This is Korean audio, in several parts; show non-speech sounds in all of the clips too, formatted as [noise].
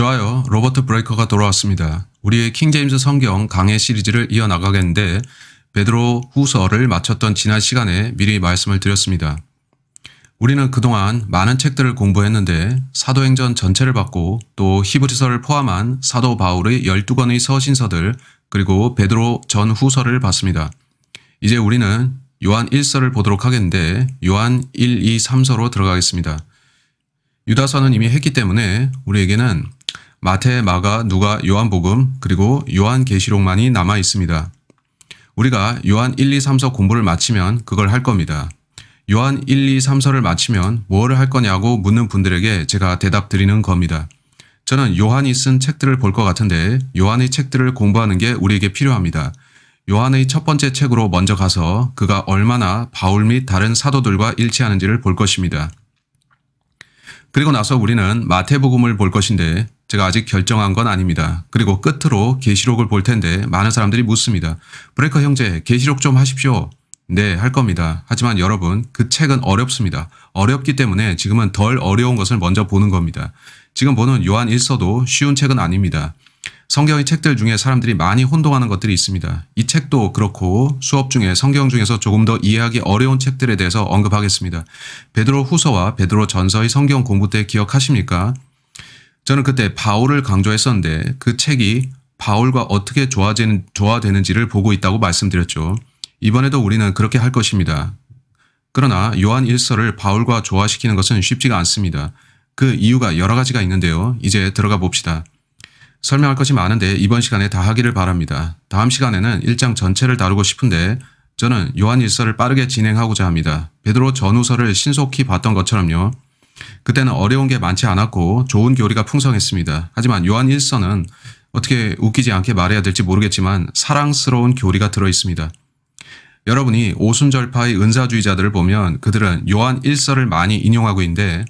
좋아요. 로버트 브레이커가 돌아왔습니다. 우리의 킹제임스 성경 강해 시리즈를 이어나가겠는데 베드로 후서를 마쳤던 지난 시간에 미리 말씀을 드렸습니다. 우리는 그동안 많은 책들을 공부했는데 사도행전 전체를 받고 또 히브리서를 포함한 사도 바울의 12권의 서신서들 그리고 베드로 전 후서를 봤습니다. 이제 우리는 요한 1서를 보도록 하겠는데 요한 1, 2, 3서로 들어가겠습니다. 유다서는 이미 했기 때문에 우리에게는 마태, 마가, 누가, 요한복음 그리고 요한계시록만이 남아 있습니다. 우리가 요한 1, 2, 3서 공부를 마치면 그걸 할 겁니다. 요한 1, 2, 3서를 마치면 뭐를 할 거냐고 묻는 분들에게 제가 대답 드리는 겁니다. 저는 요한이 쓴 책들을 볼 것 같은데 요한의 책들을 공부하는 게 우리에게 필요합니다. 요한의 첫 번째 책으로 먼저 가서 그가 얼마나 바울 및 다른 사도들과 일치하는지를 볼 것입니다. 그리고 나서 우리는 마태복음을 볼 것인데 제가 아직 결정한 건 아닙니다. 그리고 끝으로 게시록을 볼 텐데 많은 사람들이 묻습니다. 브레이커 형제 게시록 좀 하십시오. 네, 할 겁니다. 하지만 여러분, 그 책은 어렵습니다. 어렵기 때문에 지금은 덜 어려운 것을 먼저 보는 겁니다. 지금 보는 요한 1서도 쉬운 책은 아닙니다. 성경의 책들 중에 사람들이 많이 혼동하는 것들이 있습니다. 이 책도 그렇고 수업 중에 성경 중에서 조금 더 이해하기 어려운 책들에 대해서 언급하겠습니다. 베드로 후서와 베드로 전서의 성경 공부 때 기억하십니까? 저는 그때 바울을 강조했었는데 그 책이 바울과 어떻게 조화되는, 조화되는지를 보고 있다고 말씀드렸죠. 이번에도 우리는 그렇게 할 것입니다. 그러나 요한 1서를 바울과 조화시키는 것은 쉽지가 않습니다. 그 이유가 여러 가지가 있는데요. 이제 들어가 봅시다. 설명할 것이 많은데 이번 시간에 다 하기를 바랍니다. 다음 시간에는 1장 전체를 다루고 싶은데 저는 요한 1서를 빠르게 진행하고자 합니다. 베드로 전후서를 신속히 봤던 것처럼요. 그때는 어려운 게 많지 않았고 좋은 교리가 풍성했습니다. 하지만 요한 1서는 어떻게 웃기지 않게 말해야 될지 모르겠지만 사랑스러운 교리가 들어있습니다. 여러분이 오순절파의 은사주의자들을 보면 그들은 요한 1서를 많이 인용하고 있는데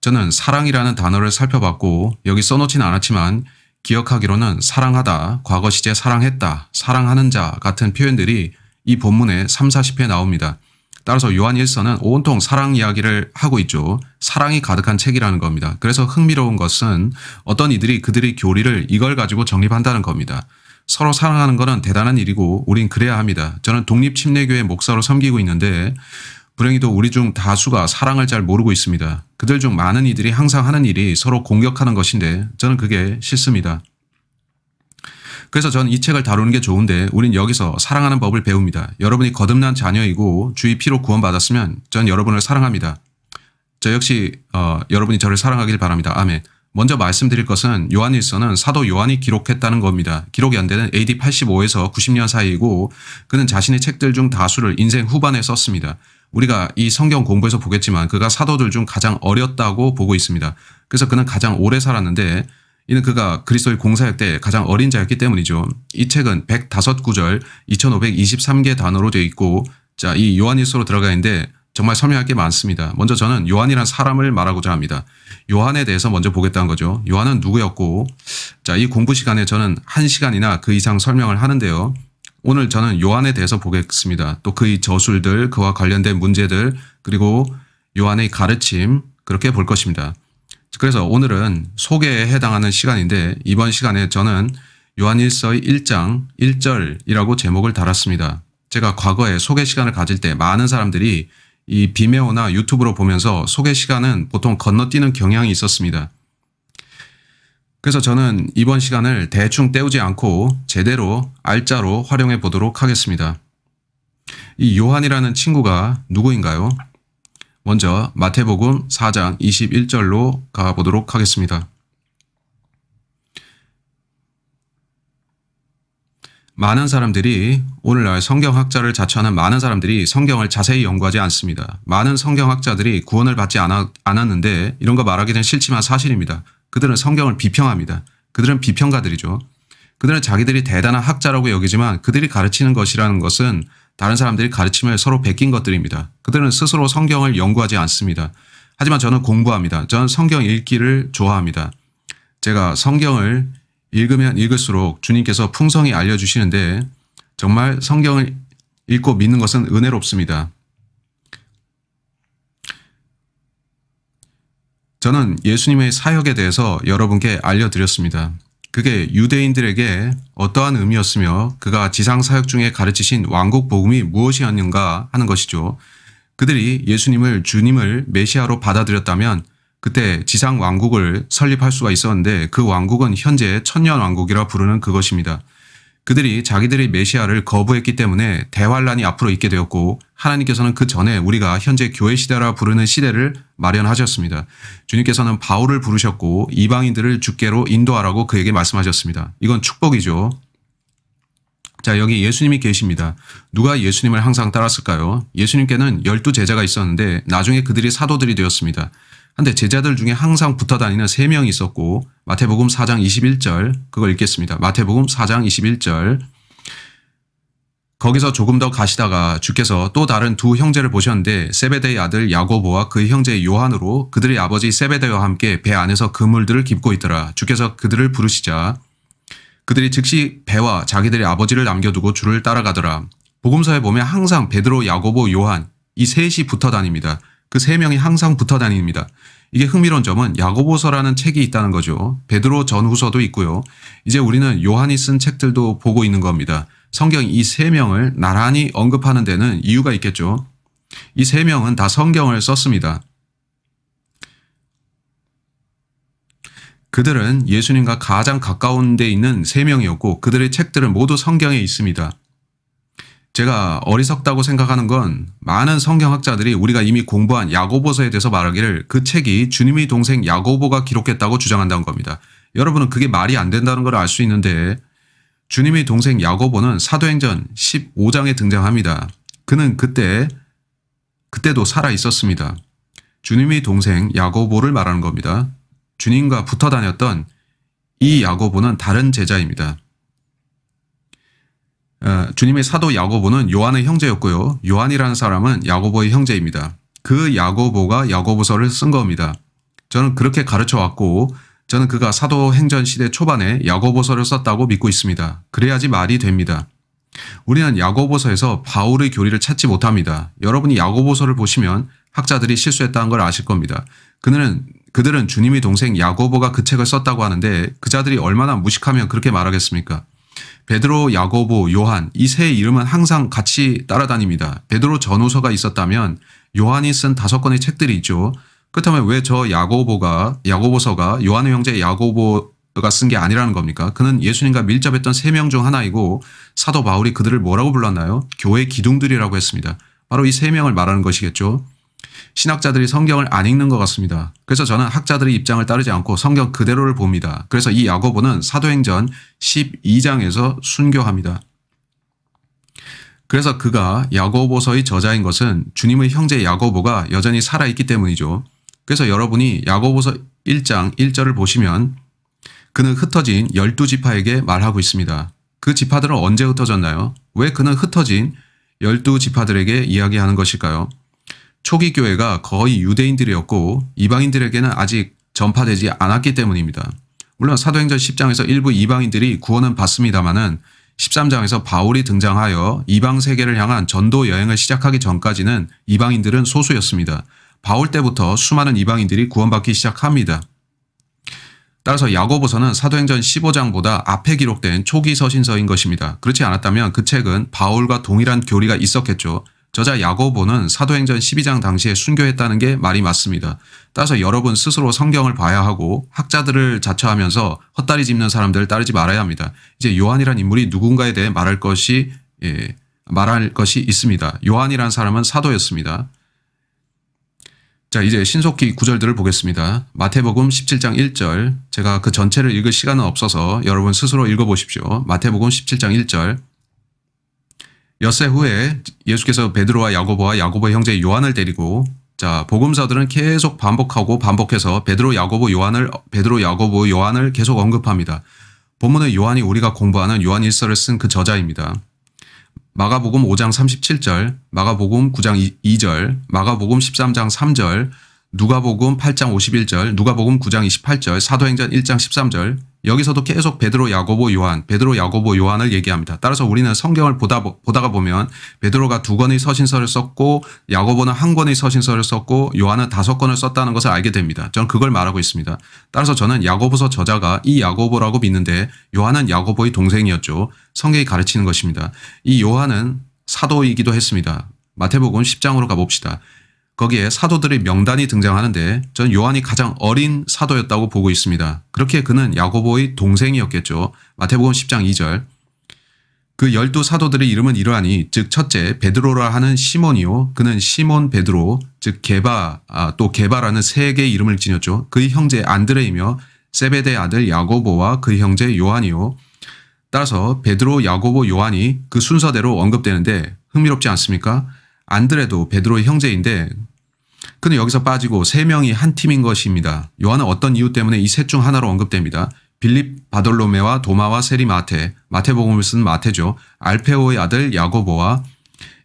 저는 사랑이라는 단어를 살펴봤고 여기 써놓진 않았지만 기억하기로는 사랑하다, 과거 시제 사랑했다, 사랑하는 자 같은 표현들이 이 본문의 3, 40회에 나옵니다. 따라서 요한 일서는 온통 사랑 이야기를 하고 있죠. 사랑이 가득한 책이라는 겁니다. 그래서 흥미로운 것은 어떤 이들이 그들의 교리를 이걸 가지고 정립한다는 겁니다. 서로 사랑하는 것은 대단한 일이고 우린 그래야 합니다. 저는 독립침례교회 목사로 섬기고 있는데 불행히도 우리 중 다수가 사랑을 잘 모르고 있습니다. 그들 중 많은 이들이 항상 하는 일이 서로 공격하는 것인데 저는 그게 싫습니다. 그래서 저는 이 책을 다루는 게 좋은데 우린 여기서 사랑하는 법을 배웁니다. 여러분이 거듭난 자녀이고 주의 피로 구원받았으면 전 여러분을 사랑합니다. 저 역시 어, 여러분이 저를 사랑하길 바랍니다. 아멘. 먼저 말씀드릴 것은 요한일서는 사도 요한이 기록했다는 겁니다. 기록 연대는 AD 85에서 90년 사이이고 그는 자신의 책들 중 다수를 인생 후반에 썼습니다. 우리가 이 성경 공부에서 보겠지만 그가 사도들 중 가장 어렸다고 보고 있습니다. 그래서 그는 가장 오래 살았는데 이는 그가 그리스도의 공사할 때 가장 어린 자였기 때문이죠. 이 책은 105구절 2523개 단어로 되어 있고 자, 이 요한일서로 들어가 있는데 정말 설명할 게 많습니다. 먼저 저는 요한이란 사람을 말하고자 합니다. 요한에 대해서 먼저 보겠다는 거죠. 요한은 누구였고 자, 이 공부 시간에 저는 1시간이나 그 이상 설명을 하는데요. 오늘 저는 요한에 대해서 보겠습니다. 또 그의 저술들, 그와 관련된 문제들, 그리고 요한의 가르침 그렇게 볼 것입니다. 그래서 오늘은 소개에 해당하는 시간인데 이번 시간에 저는 요한일서의 1장 1절이라고 제목을 달았습니다. 제가 과거에 소개 시간을 가질 때 많은 사람들이 이 비메오나 유튜브로 보면서 소개 시간은 보통 건너뛰는 경향이 있었습니다. 그래서 저는 이번 시간을 대충 때우지 않고 제대로 알짜로 활용해 보도록 하겠습니다. 이 요한이라는 친구가 누구인가요? 먼저 마태복음 4장 21절로 가보도록 하겠습니다. 많은 사람들이 오늘날 성경학자를 자처하는 많은 사람들이 성경을 자세히 연구하지 않습니다. 많은 성경학자들이 구원을 받지 않았는데 이런 거 말하기는 싫지만 사실입니다. 그들은 성경을 비평합니다. 그들은 비평가들이죠. 그들은 자기들이 대단한 학자라고 여기지만 그들이 가르치는 것이라는 것은 다른 사람들이 가르침을 서로 베낀 것들입니다. 그들은 스스로 성경을 연구하지 않습니다. 하지만 저는 공부합니다. 저는 성경 읽기를 좋아합니다. 제가 성경을 읽으면 읽을수록 주님께서 풍성히 알려주시는데 정말 성경을 읽고 믿는 것은 은혜롭습니다. 저는 예수님의 사역에 대해서 여러분께 알려드렸습니다. 그게 유대인들에게 어떠한 의미였으며 그가 지상 사역 중에 가르치신 왕국 복음이 무엇이었는가 하는 것이죠. 그들이 예수님을 주님을 메시아로 받아들였다면 그때 지상 왕국을 설립할 수가 있었는데 그 왕국은 현재 천년 왕국이라 부르는 그것입니다. 그들이 자기들의 메시아를 거부했기 때문에 대환란이 앞으로 있게 되었고 하나님께서는 그 전에 우리가 현재 교회 시대라 부르는 시대를 마련하셨습니다. 주님께서는 바울을 부르셨고 이방인들을 주께로 인도하라고 그에게 말씀하셨습니다. 이건 축복이죠. 자 여기 예수님이 계십니다. 누가 예수님을 항상 따랐을까요? 예수님께는 열두 제자가 있었는데 나중에 그들이 사도들이 되었습니다. 한데 제자들 중에 항상 붙어 다니는 세 명이 있었고 마태복음 4장 21절 그걸 읽겠습니다. 마태복음 4장 21절 거기서 조금 더 가시다가 주께서 또 다른 두 형제를 보셨는데 세베대의 아들 야고보와 그 형제 요한으로 그들의 아버지 세베대와 함께 배 안에서 그물들을 깁고 있더라. 주께서 그들을 부르시자 그들이 즉시 배와 자기들의 아버지를 남겨두고 주를 따라가더라. 복음서에 보면 항상 베드로, 야고보, 요한 이 셋이 붙어 다닙니다. 그세 명이 항상 붙어 다닙니다. 이게 흥미로운 점은 야고보서라는 책이 있다는 거죠. 베드로 전후서도 있고요. 이제 우리는 요한이 쓴 책들도 보고 있는 겁니다. 성경 이세 명을 나란히 언급하는 데는 이유가 있겠죠. 이 세 명은 다 성경을 썼습니다. 그들은 예수님과 가장 가까운 데 있는 세 명이었고 그들의 책들은 모두 성경에 있습니다. 제가 어리석다고 생각하는 건 많은 성경학자들이 우리가 이미 공부한 야고보서에 대해서 말하기를 그 책이 주님의 동생 야고보가 기록했다고 주장한다는 겁니다. 여러분은 그게 말이 안 된다는 걸 알 수 있는데 주님의 동생 야고보는 사도행전 15장에 등장합니다. 그는 그때 그때도 살아 있었습니다. 주님의 동생 야고보를 말하는 겁니다. 주님과 붙어 다녔던 이 야고보는 다른 제자입니다. 어, 주님의 사도 야고보는 요한의 형제였고요. 요한이라는 사람은 야고보의 형제입니다. 그 야고보가 야고보서를 쓴 겁니다. 저는 그렇게 가르쳐 왔고 저는 그가 사도행전 시대 초반에 야고보서를 썼다고 믿고 있습니다. 그래야지 말이 됩니다. 우리는 야고보서에서 바울의 교리를 찾지 못합니다. 여러분이 야고보서를 보시면 학자들이 실수했다는 걸 아실 겁니다. 그들은 그들은 주님의 동생 야고보가 그 책을 썼다고 하는데 그 자들이 얼마나 무식하면 그렇게 말하겠습니까? 베드로, 야고보, 요한 이 세 이름은 항상 같이 따라다닙니다. 베드로 전후서가 있었다면 요한이 쓴 다섯 권의 책들이 있죠. 그렇다면 왜 저 야고보가 야고보서가 요한의 형제 야고보가 쓴 게 아니라는 겁니까? 그는 예수님과 밀접했던 세 명 중 하나이고 사도 바울이 그들을 뭐라고 불렀나요? 교회 기둥들이라고 했습니다. 바로 이 세 명을 말하는 것이겠죠. 신학자들이 성경을 안 읽는 것 같습니다. 그래서 저는 학자들의 입장을 따르지 않고 성경 그대로를 봅니다. 그래서 이 야고보는 사도행전 12장에서 순교합니다. 그래서 그가 야고보서의 저자인 것은 주님의 형제 야고보가 여전히 살아있기 때문이죠. 그래서 여러분이 야고보서 1장 1절을 보시면 그는 흩어진 열두 지파에게 말하고 있습니다. 그 지파들은 언제 흩어졌나요? 왜 그는 흩어진 열두 지파들에게 이야기하는 것일까요? 초기 교회가 거의 유대인들이었고 이방인들에게는 아직 전파되지 않았기 때문입니다. 물론 사도행전 10장에서 일부 이방인들이 구원은 받습니다마는 13장에서 바울이 등장하여 이방 세계를 향한 전도 여행을 시작하기 전까지는 이방인들은 소수였습니다. 바울 때부터 수많은 이방인들이 구원받기 시작합니다. 따라서 야고보서는 사도행전 15장보다 앞에 기록된 초기 서신서인 것입니다. 그렇지 않았다면 그 책은 바울과 동일한 교리가 있었겠죠. 저자 야고보는 사도행전 12장 당시에 순교했다는 게 말이 맞습니다. 따라서 여러분 스스로 성경을 봐야 하고 학자들을 자처하면서 헛다리 짚는 사람들을 따르지 말아야 합니다. 이제 요한이란 인물이 누군가에 대해 말할 것이 예, 말할 것이 있습니다. 요한이란 사람은 사도였습니다. 자 이제 신속히 구절들을 보겠습니다. 마태복음 17장 1절 제가 그 전체를 읽을 시간은 없어서 여러분 스스로 읽어보십시오. 마태복음 17장 1절 엿새 후에 예수께서 베드로와 야고보와 야고보의 형제 요한을 데리고 자 복음사들은 계속 반복하고 반복해서 베드로 야고보 요한을 베드로 야고보 요한을 계속 언급합니다. 본문은 요한이 우리가 공부하는 요한 일서를 쓴 그 저자입니다. 마가복음 5장 37절, 마가복음 9장 2절, 마가복음 13장 3절, 누가복음 8장 51절, 누가복음 9장 28절, 사도행전 1장 13절 여기서도 계속 베드로, 야고보, 요한, 베드로, 야고보, 요한을 얘기합니다. 따라서 우리는 성경을 보다, 보다가 보면 베드로가 두 권의 서신서를 썼고 야고보는 한 권의 서신서를 썼고 요한은 다섯 권을 썼다는 것을 알게 됩니다. 저는 그걸 말하고 있습니다. 따라서 저는 야고보서 저자가 이 야고보라고 믿는데 요한은 야고보의 동생이었죠. 성경이 가르치는 것입니다. 이 요한은 사도이기도 했습니다. 마태복음 10장으로 가봅시다. 거기에 사도들의 명단이 등장하는데 전 요한이 가장 어린 사도였다고 보고 있습니다. 그렇게 그는 야고보의 동생이었겠죠. 마태복음 10장 2절 그 열두 사도들의 이름은 이러하니 즉 첫째 베드로라 하는 시몬이요 그는 시몬 베드로 즉개바 아, 또개바라는세 개의 이름을 지녔죠. 그의 형제 안드레이며 세베대 아들 야고보와 그 형제 요한이요. 따라서 베드로, 야고보, 요한이 그 순서대로 언급되는데 흥미롭지 않습니까? 안드레도 베드로의 형제인데 그는 여기서 빠지고 세 명이 한 팀인 것입니다. 요한은 어떤 이유 때문에 이 셋 중 하나로 언급됩니다. 빌립 바돌로메와 도마와 세리 마테, 마테복음을쓴 마테죠. 알페오의 아들 야고보와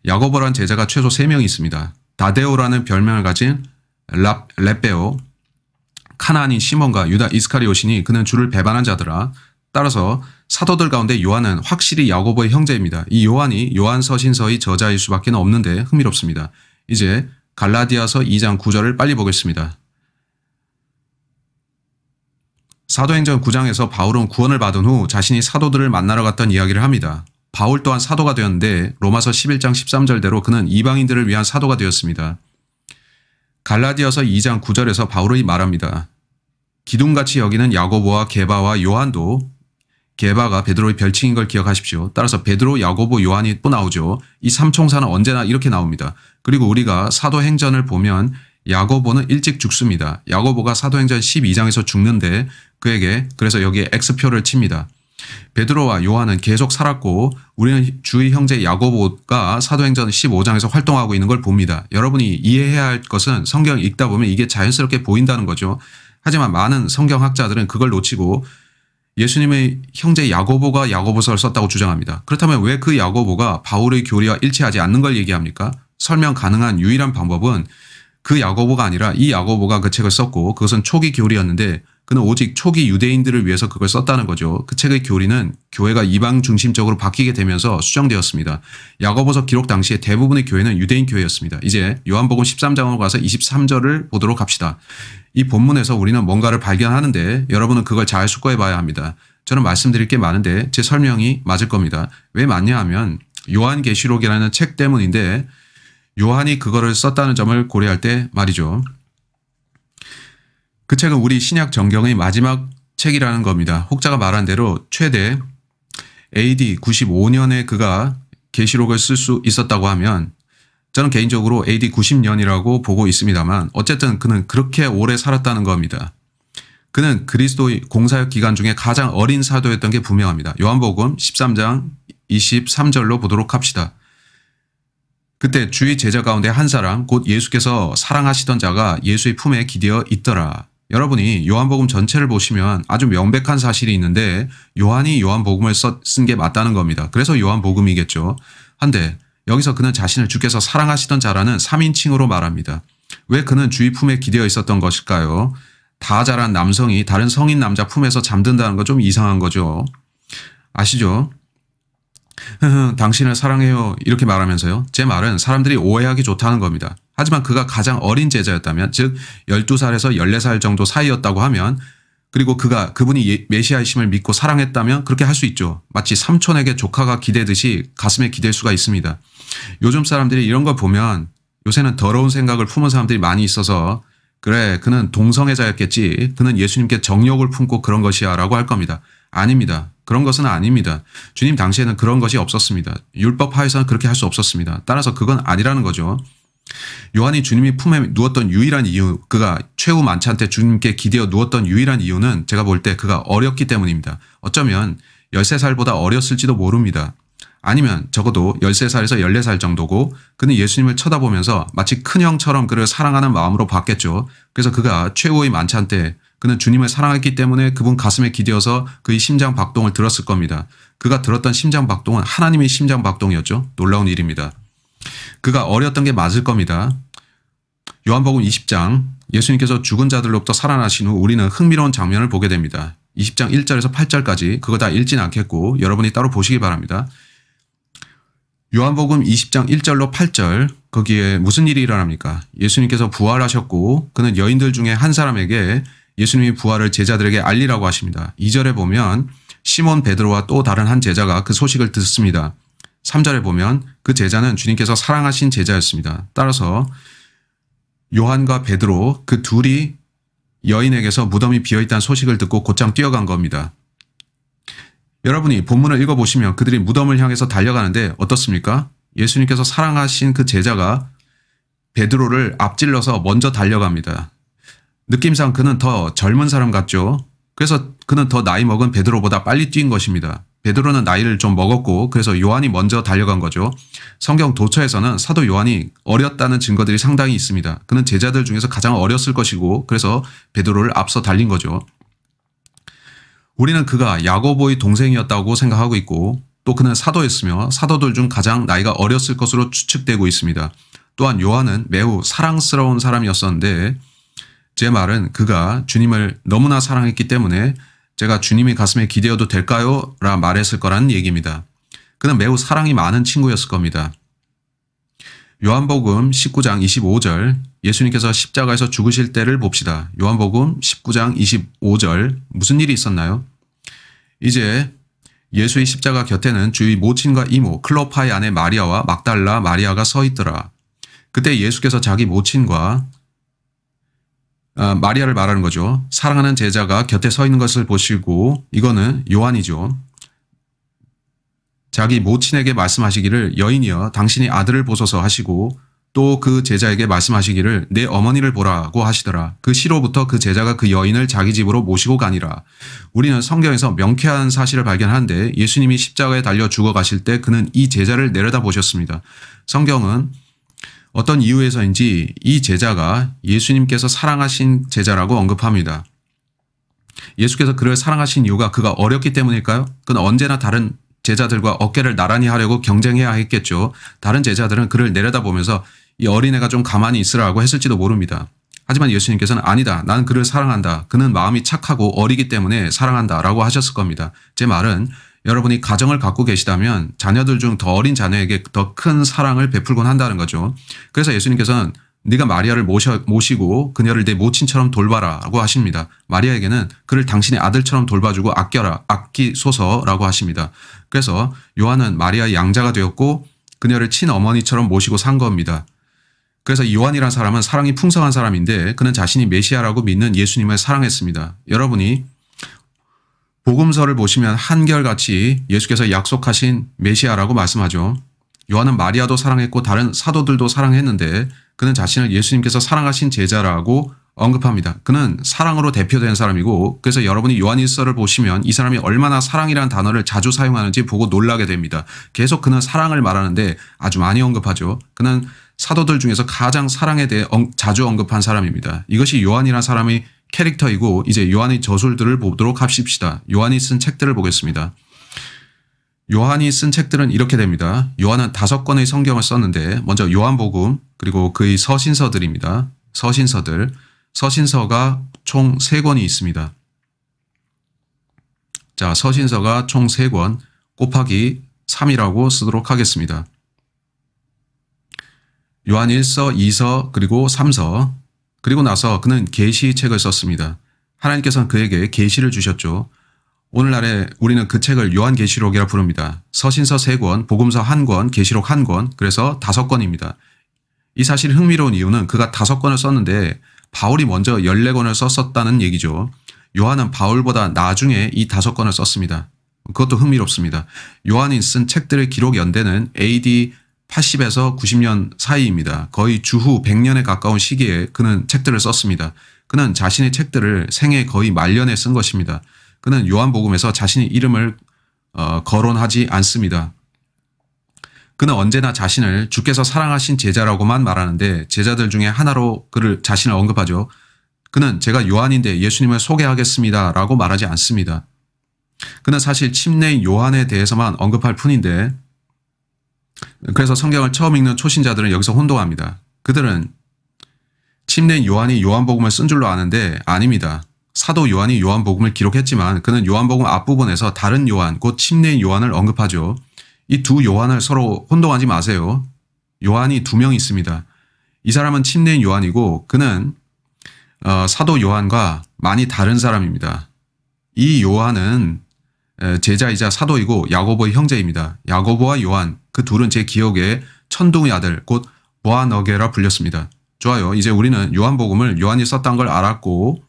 야고보란 제자가 최소 세명이 있습니다. 다데오라는 별명을 가진 랍, 렛베오, 카나안인 시몬과 유다 이스카리오신이 그는 주를 배반한 자더라. 따라서 사도들 가운데 요한은 확실히 야고보의 형제입니다. 이 요한이 요한서신서의 저자일 수밖에 없는데 흥미롭습니다. 이제 갈라디아서 2장 9절을 빨리 보겠습니다. 사도행전 9장에서 바울은 구원을 받은 후 자신이 사도들을 만나러 갔던 이야기를 합니다. 바울 또한 사도가 되었는데 로마서 11장 13절대로 그는 이방인들을 위한 사도가 되었습니다. 갈라디아서 2장 9절에서 바울이 말합니다. 기둥같이 여기는 야고보와 게바와 요한도 개바가 베드로의 별칭인 걸 기억하십시오. 따라서 베드로, 야고보, 요한이 또 나오죠. 이 삼총사는 언제나 이렇게 나옵니다. 그리고 우리가 사도행전을 보면 야고보는 일찍 죽습니다. 야고보가 사도행전 12장에서 죽는데 그에게 그래서 여기에 X표를 칩니다. 베드로와 요한은 계속 살았고 우리는 주의 형제 야고보가 사도행전 15장에서 활동하고 있는 걸 봅니다. 여러분이 이해해야 할 것은 성경 읽다 보면 이게 자연스럽게 보인다는 거죠. 하지만 많은 성경학자들은 그걸 놓치고 예수님의 형제 야고보가 야고보서를 썼다고 주장합니다. 그렇다면 왜 그 야고보가 바울의 교리와 일치하지 않는 걸 얘기합니까? 설명 가능한 유일한 방법은 그 야고보가 아니라 이 야고보가 그 책을 썼고 그것은 초기 교리였는데 그는 오직 초기 유대인들을 위해서 그걸 썼다는 거죠. 그 책의 교리는 교회가 이방 중심적으로 바뀌게 되면서 수정되었습니다. 야고보서 기록 당시에 대부분의 교회는 유대인 교회였습니다. 이제 요한복음 13장으로 가서 23절을 보도록 합시다. 이 본문에서 우리는 뭔가를 발견하는데 여러분은 그걸 잘 숙고해 봐야 합니다. 저는 말씀드릴 게 많은데 제 설명이 맞을 겁니다. 왜 맞냐 하면 요한계시록이라는 책 때문인데 요한이 그거를 썼다는 점을 고려할 때 말이죠. 그 책은 우리 신약 정경의 마지막 책이라는 겁니다. 혹자가 말한 대로 최대 AD 95년에 그가 계시록을 쓸 수 있었다고 하면 저는 개인적으로 AD 90년이라고 보고 있습니다만 어쨌든 그는 그렇게 오래 살았다는 겁니다. 그는 그리스도의 공사역 기간 중에 가장 어린 사도였던 게 분명합니다. 요한복음 13장 23절로 보도록 합시다. 그때 주의 제자 가운데 한 사람 곧 예수께서 사랑하시던 자가 예수의 품에 기대어 있더라. 여러분이 요한복음 전체를 보시면 아주 명백한 사실이 있는데 요한이 요한복음을 쓴 게 맞다는 겁니다. 그래서 요한복음이겠죠. 한데 여기서 그는 자신을 주께서 사랑하시던 자라는 3인칭으로 말합니다. 왜 그는 주의 품에 기대어 있었던 것일까요? 다 자란 남성이 다른 성인 남자 품에서 잠든다는 건 좀 이상한 거죠. 아시죠? [laughs] 당신을 사랑해요 이렇게 말하면서요. 제 말은 사람들이 오해하기 좋다는 겁니다. 하지만 그가 가장 어린 제자였다면 즉 12살에서 14살 정도 사이였다고 하면 그리고 그가 그분이 예, 메시아이심을 믿고 사랑했다면 그렇게 할 수 있죠. 마치 삼촌에게 조카가 기대듯이 가슴에 기댈 수가 있습니다. 요즘 사람들이 이런 걸 보면 요새는 더러운 생각을 품은 사람들이 많이 있어서 그래 그는 동성애자였겠지 그는 예수님께 정욕을 품고 그런 것이야 라고 할 겁니다. 아닙니다. 그런 것은 아닙니다. 주님 당시에는 그런 것이 없었습니다. 율법 하에서는 그렇게 할 수 없었습니다. 따라서 그건 아니라는 거죠. 요한이 주님이 품에 누웠던 유일한 이유, 그가 최후 만찬때 주님께 기대어 누웠던 유일한 이유는 제가 볼 때 그가 어렸기 때문입니다. 어쩌면 13살보다 어렸을지도 모릅니다. 아니면 적어도 13살에서 14살 정도고 그는 예수님을 쳐다보면서 마치 큰형처럼 그를 사랑하는 마음으로 봤겠죠. 그래서 그가 최후의 만찬 때 그는 주님을 사랑했기 때문에 그분 가슴에 기대어서 그의 심장 박동을 들었을 겁니다. 그가 들었던 심장 박동은 하나님의 심장 박동이었죠. 놀라운 일입니다. 그가 어렸던 게 맞을 겁니다. 요한복음 20장 예수님께서 죽은 자들로부터 살아나신 후 우리는 흥미로운 장면을 보게 됩니다. 20장 1절에서 8절까지 그거 다 읽진 않겠고 여러분이 따로 보시기 바랍니다. 요한복음 20장 1절로 8절 거기에 무슨 일이 일어납니까? 예수님께서 부활하셨고 그는 여인들 중에 한 사람에게 예수님이 부활을 제자들에게 알리라고 하십니다. 2절에 보면 시몬 베드로와 또 다른 한 제자가 그 소식을 듣습니다. 3절에 보면 그 제자는 주님께서 사랑하신 제자였습니다. 따라서 요한과 베드로 그 둘이 여인에게서 무덤이 비어있다는 소식을 듣고 곧장 뛰어간 겁니다. 여러분이 본문을 읽어보시면 그들이 무덤을 향해서 달려가는데 어떻습니까? 예수님께서 사랑하신 그 제자가 베드로를 앞질러서 먼저 달려갑니다. 느낌상 그는 더 젊은 사람 같죠? 그래서 그는 더 나이 먹은 베드로보다 빨리 뛴 것입니다. 베드로는 나이를 좀 먹었고 그래서 요한이 먼저 달려간 거죠. 성경 도처에서는 사도 요한이 어렸다는 증거들이 상당히 있습니다. 그는 제자들 중에서 가장 어렸을 것이고 그래서 베드로를 앞서 달린 거죠. 우리는 그가 야고보의 동생이었다고 생각하고 있고 또 그는 사도였으며 사도들 중 가장 나이가 어렸을 것으로 추측되고 있습니다. 또한 요한은 매우 사랑스러운 사람이었었는데 제 말은 그가 주님을 너무나 사랑했기 때문에 제가 주님이 가슴에 기대어도 될까요? 라 말했을 거라는 얘기입니다. 그는 매우 사랑이 많은 친구였을 겁니다. 요한복음 19장 25절 예수님께서 십자가에서 죽으실 때를 봅시다. 요한복음 19장 25절 무슨 일이 있었나요? 이제 예수의 십자가 곁에는 주의 모친과 이모 클로파이 아내 마리아와 막달라 마리아가 서 있더라. 그때 예수께서 자기 모친과 아, 마리아를 말하는 거죠. 사랑하는 제자가 곁에 서 있는 것을 보시고 이거는 요한이죠. 자기 모친에게 말씀하시기를 여인이여 당신이 아들을 보소서 하시고 또 그 제자에게 말씀하시기를 내 어머니를 보라고 하시더라. 그 시로부터 그 제자가 그 여인을 자기 집으로 모시고 가니라. 우리는 성경에서 명쾌한 사실을 발견하는데 예수님이 십자가에 달려 죽어가실 때 그는 이 제자를 내려다보셨습니다. 성경은 어떤 이유에서인지 이 제자가 예수님께서 사랑하신 제자라고 언급합니다. 예수께서 그를 사랑하신 이유가 그가 어렵기 때문일까요? 그는 언제나 다른 제자들과 어깨를 나란히 하려고 경쟁해야 했겠죠. 다른 제자들은 그를 내려다보면서 이 어린애가 좀 가만히 있으라고 했을지도 모릅니다. 하지만 예수님께서는 아니다. 나는 그를 사랑한다. 그는 마음이 착하고 어리기 때문에 사랑한다. 라고 하셨을 겁니다. 제 말은 여러분이 가정을 갖고 계시다면 자녀들 중 더 어린 자녀에게 더 큰 사랑을 베풀곤 한다는 거죠. 그래서 예수님께서는 네가 마리아를 모셔, 모시고 그녀를 내 모친처럼 돌봐라라고 하십니다. 마리아에게는 그를 당신의 아들처럼 돌봐주고 아껴라 아끼소서라고 하십니다. 그래서 요한은 마리아의 양자가 되었고 그녀를 친어머니처럼 모시고 산 겁니다. 그래서 요한이란 사람은 사랑이 풍성한 사람인데 그는 자신이 메시아라고 믿는 예수님을 사랑했습니다. 여러분이 복음서를 보시면 한결같이 예수께서 약속하신 메시아라고 말씀하죠. 요한은 마리아도 사랑했고 다른 사도들도 사랑했는데 그는 자신을 예수님께서 사랑하신 제자라고 언급합니다. 그는 사랑으로 대표된 사람이고 그래서 여러분이 요한일서를 보시면 이 사람이 얼마나 사랑이라는 단어를 자주 사용하는지 보고 놀라게 됩니다. 계속 그는 사랑을 말하는데 아주 많이 언급하죠. 그는 사도들 중에서 가장 사랑에 대해 자주 언급한 사람입니다. 이것이 요한이라는 사람이 캐릭터이고 이제 요한의 저술들을 보도록 합시다 요한이 쓴 책들을 보겠습니다. 요한이 쓴 책들은 이렇게 됩니다. 요한은 다섯 권의 성경을 썼는데 먼저 요한복음 그리고 그의 서신서들입니다. 서신서들. 서신서가 총 세권이 있습니다. 자, 서신서가 총 세권 곱하기 3이라고 쓰도록 하겠습니다. 요한 1서, 2서, 그리고 3서 그리고 나서 그는 계시책을 썼습니다. 하나님께서는 그에게 계시를 주셨죠. 오늘날에 우리는 그 책을 요한계시록이라 부릅니다. 서신서 3권, 복음서 1권, 계시록 1권, 그래서 5권입니다. 이사실 흥미로운 이유는 그가 5권을 썼는데 바울이 먼저 14권을 썼었다는 얘기죠. 요한은 바울보다 나중에 이 5권을 썼습니다. 그것도 흥미롭습니다. 요한이 쓴 책들의 기록 연대는 AD 80에서 90년 사이입니다. 거의 주후 100년에 가까운 시기에 그는 책들을 썼습니다. 그는 자신의 책들을 생애 거의 말년에 쓴 것입니다. 그는 요한복음에서 자신의 이름을 어, 거론하지 않습니다. 그는 언제나 자신을 주께서 사랑하신 제자라고만 말하는데 제자들 중에 하나로 그를 자신을 언급하죠. 그는 제가 요한인데 예수님을 소개하겠습니다 라고 말하지 않습니다. 그는 사실 침례 요한에 대해서만 언급할 뿐인데 그래서 성경을 처음 읽는 초신자들은 여기서 혼동합니다. 그들은 침례인 요한이 요한복음을 쓴 줄로 아는데 아닙니다. 사도 요한이 요한복음을 기록했지만 그는 요한복음 앞부분에서 다른 요한, 곧 침례인 요한을 언급하죠. 이 두 요한을 서로 혼동하지 마세요. 요한이 두 명 있습니다. 이 사람은 침례인 요한이고 그는 어, 사도 요한과 많이 다른 사람입니다. 이 요한은 제자이자 사도이고 야고보의 형제입니다. 야고보와 요한, 그 둘은 제 기억에 천둥의 아들 곧 보아너게라 불렸습니다. 좋아요. 이제 우리는 요한복음을 요한이 썼던 걸 알았고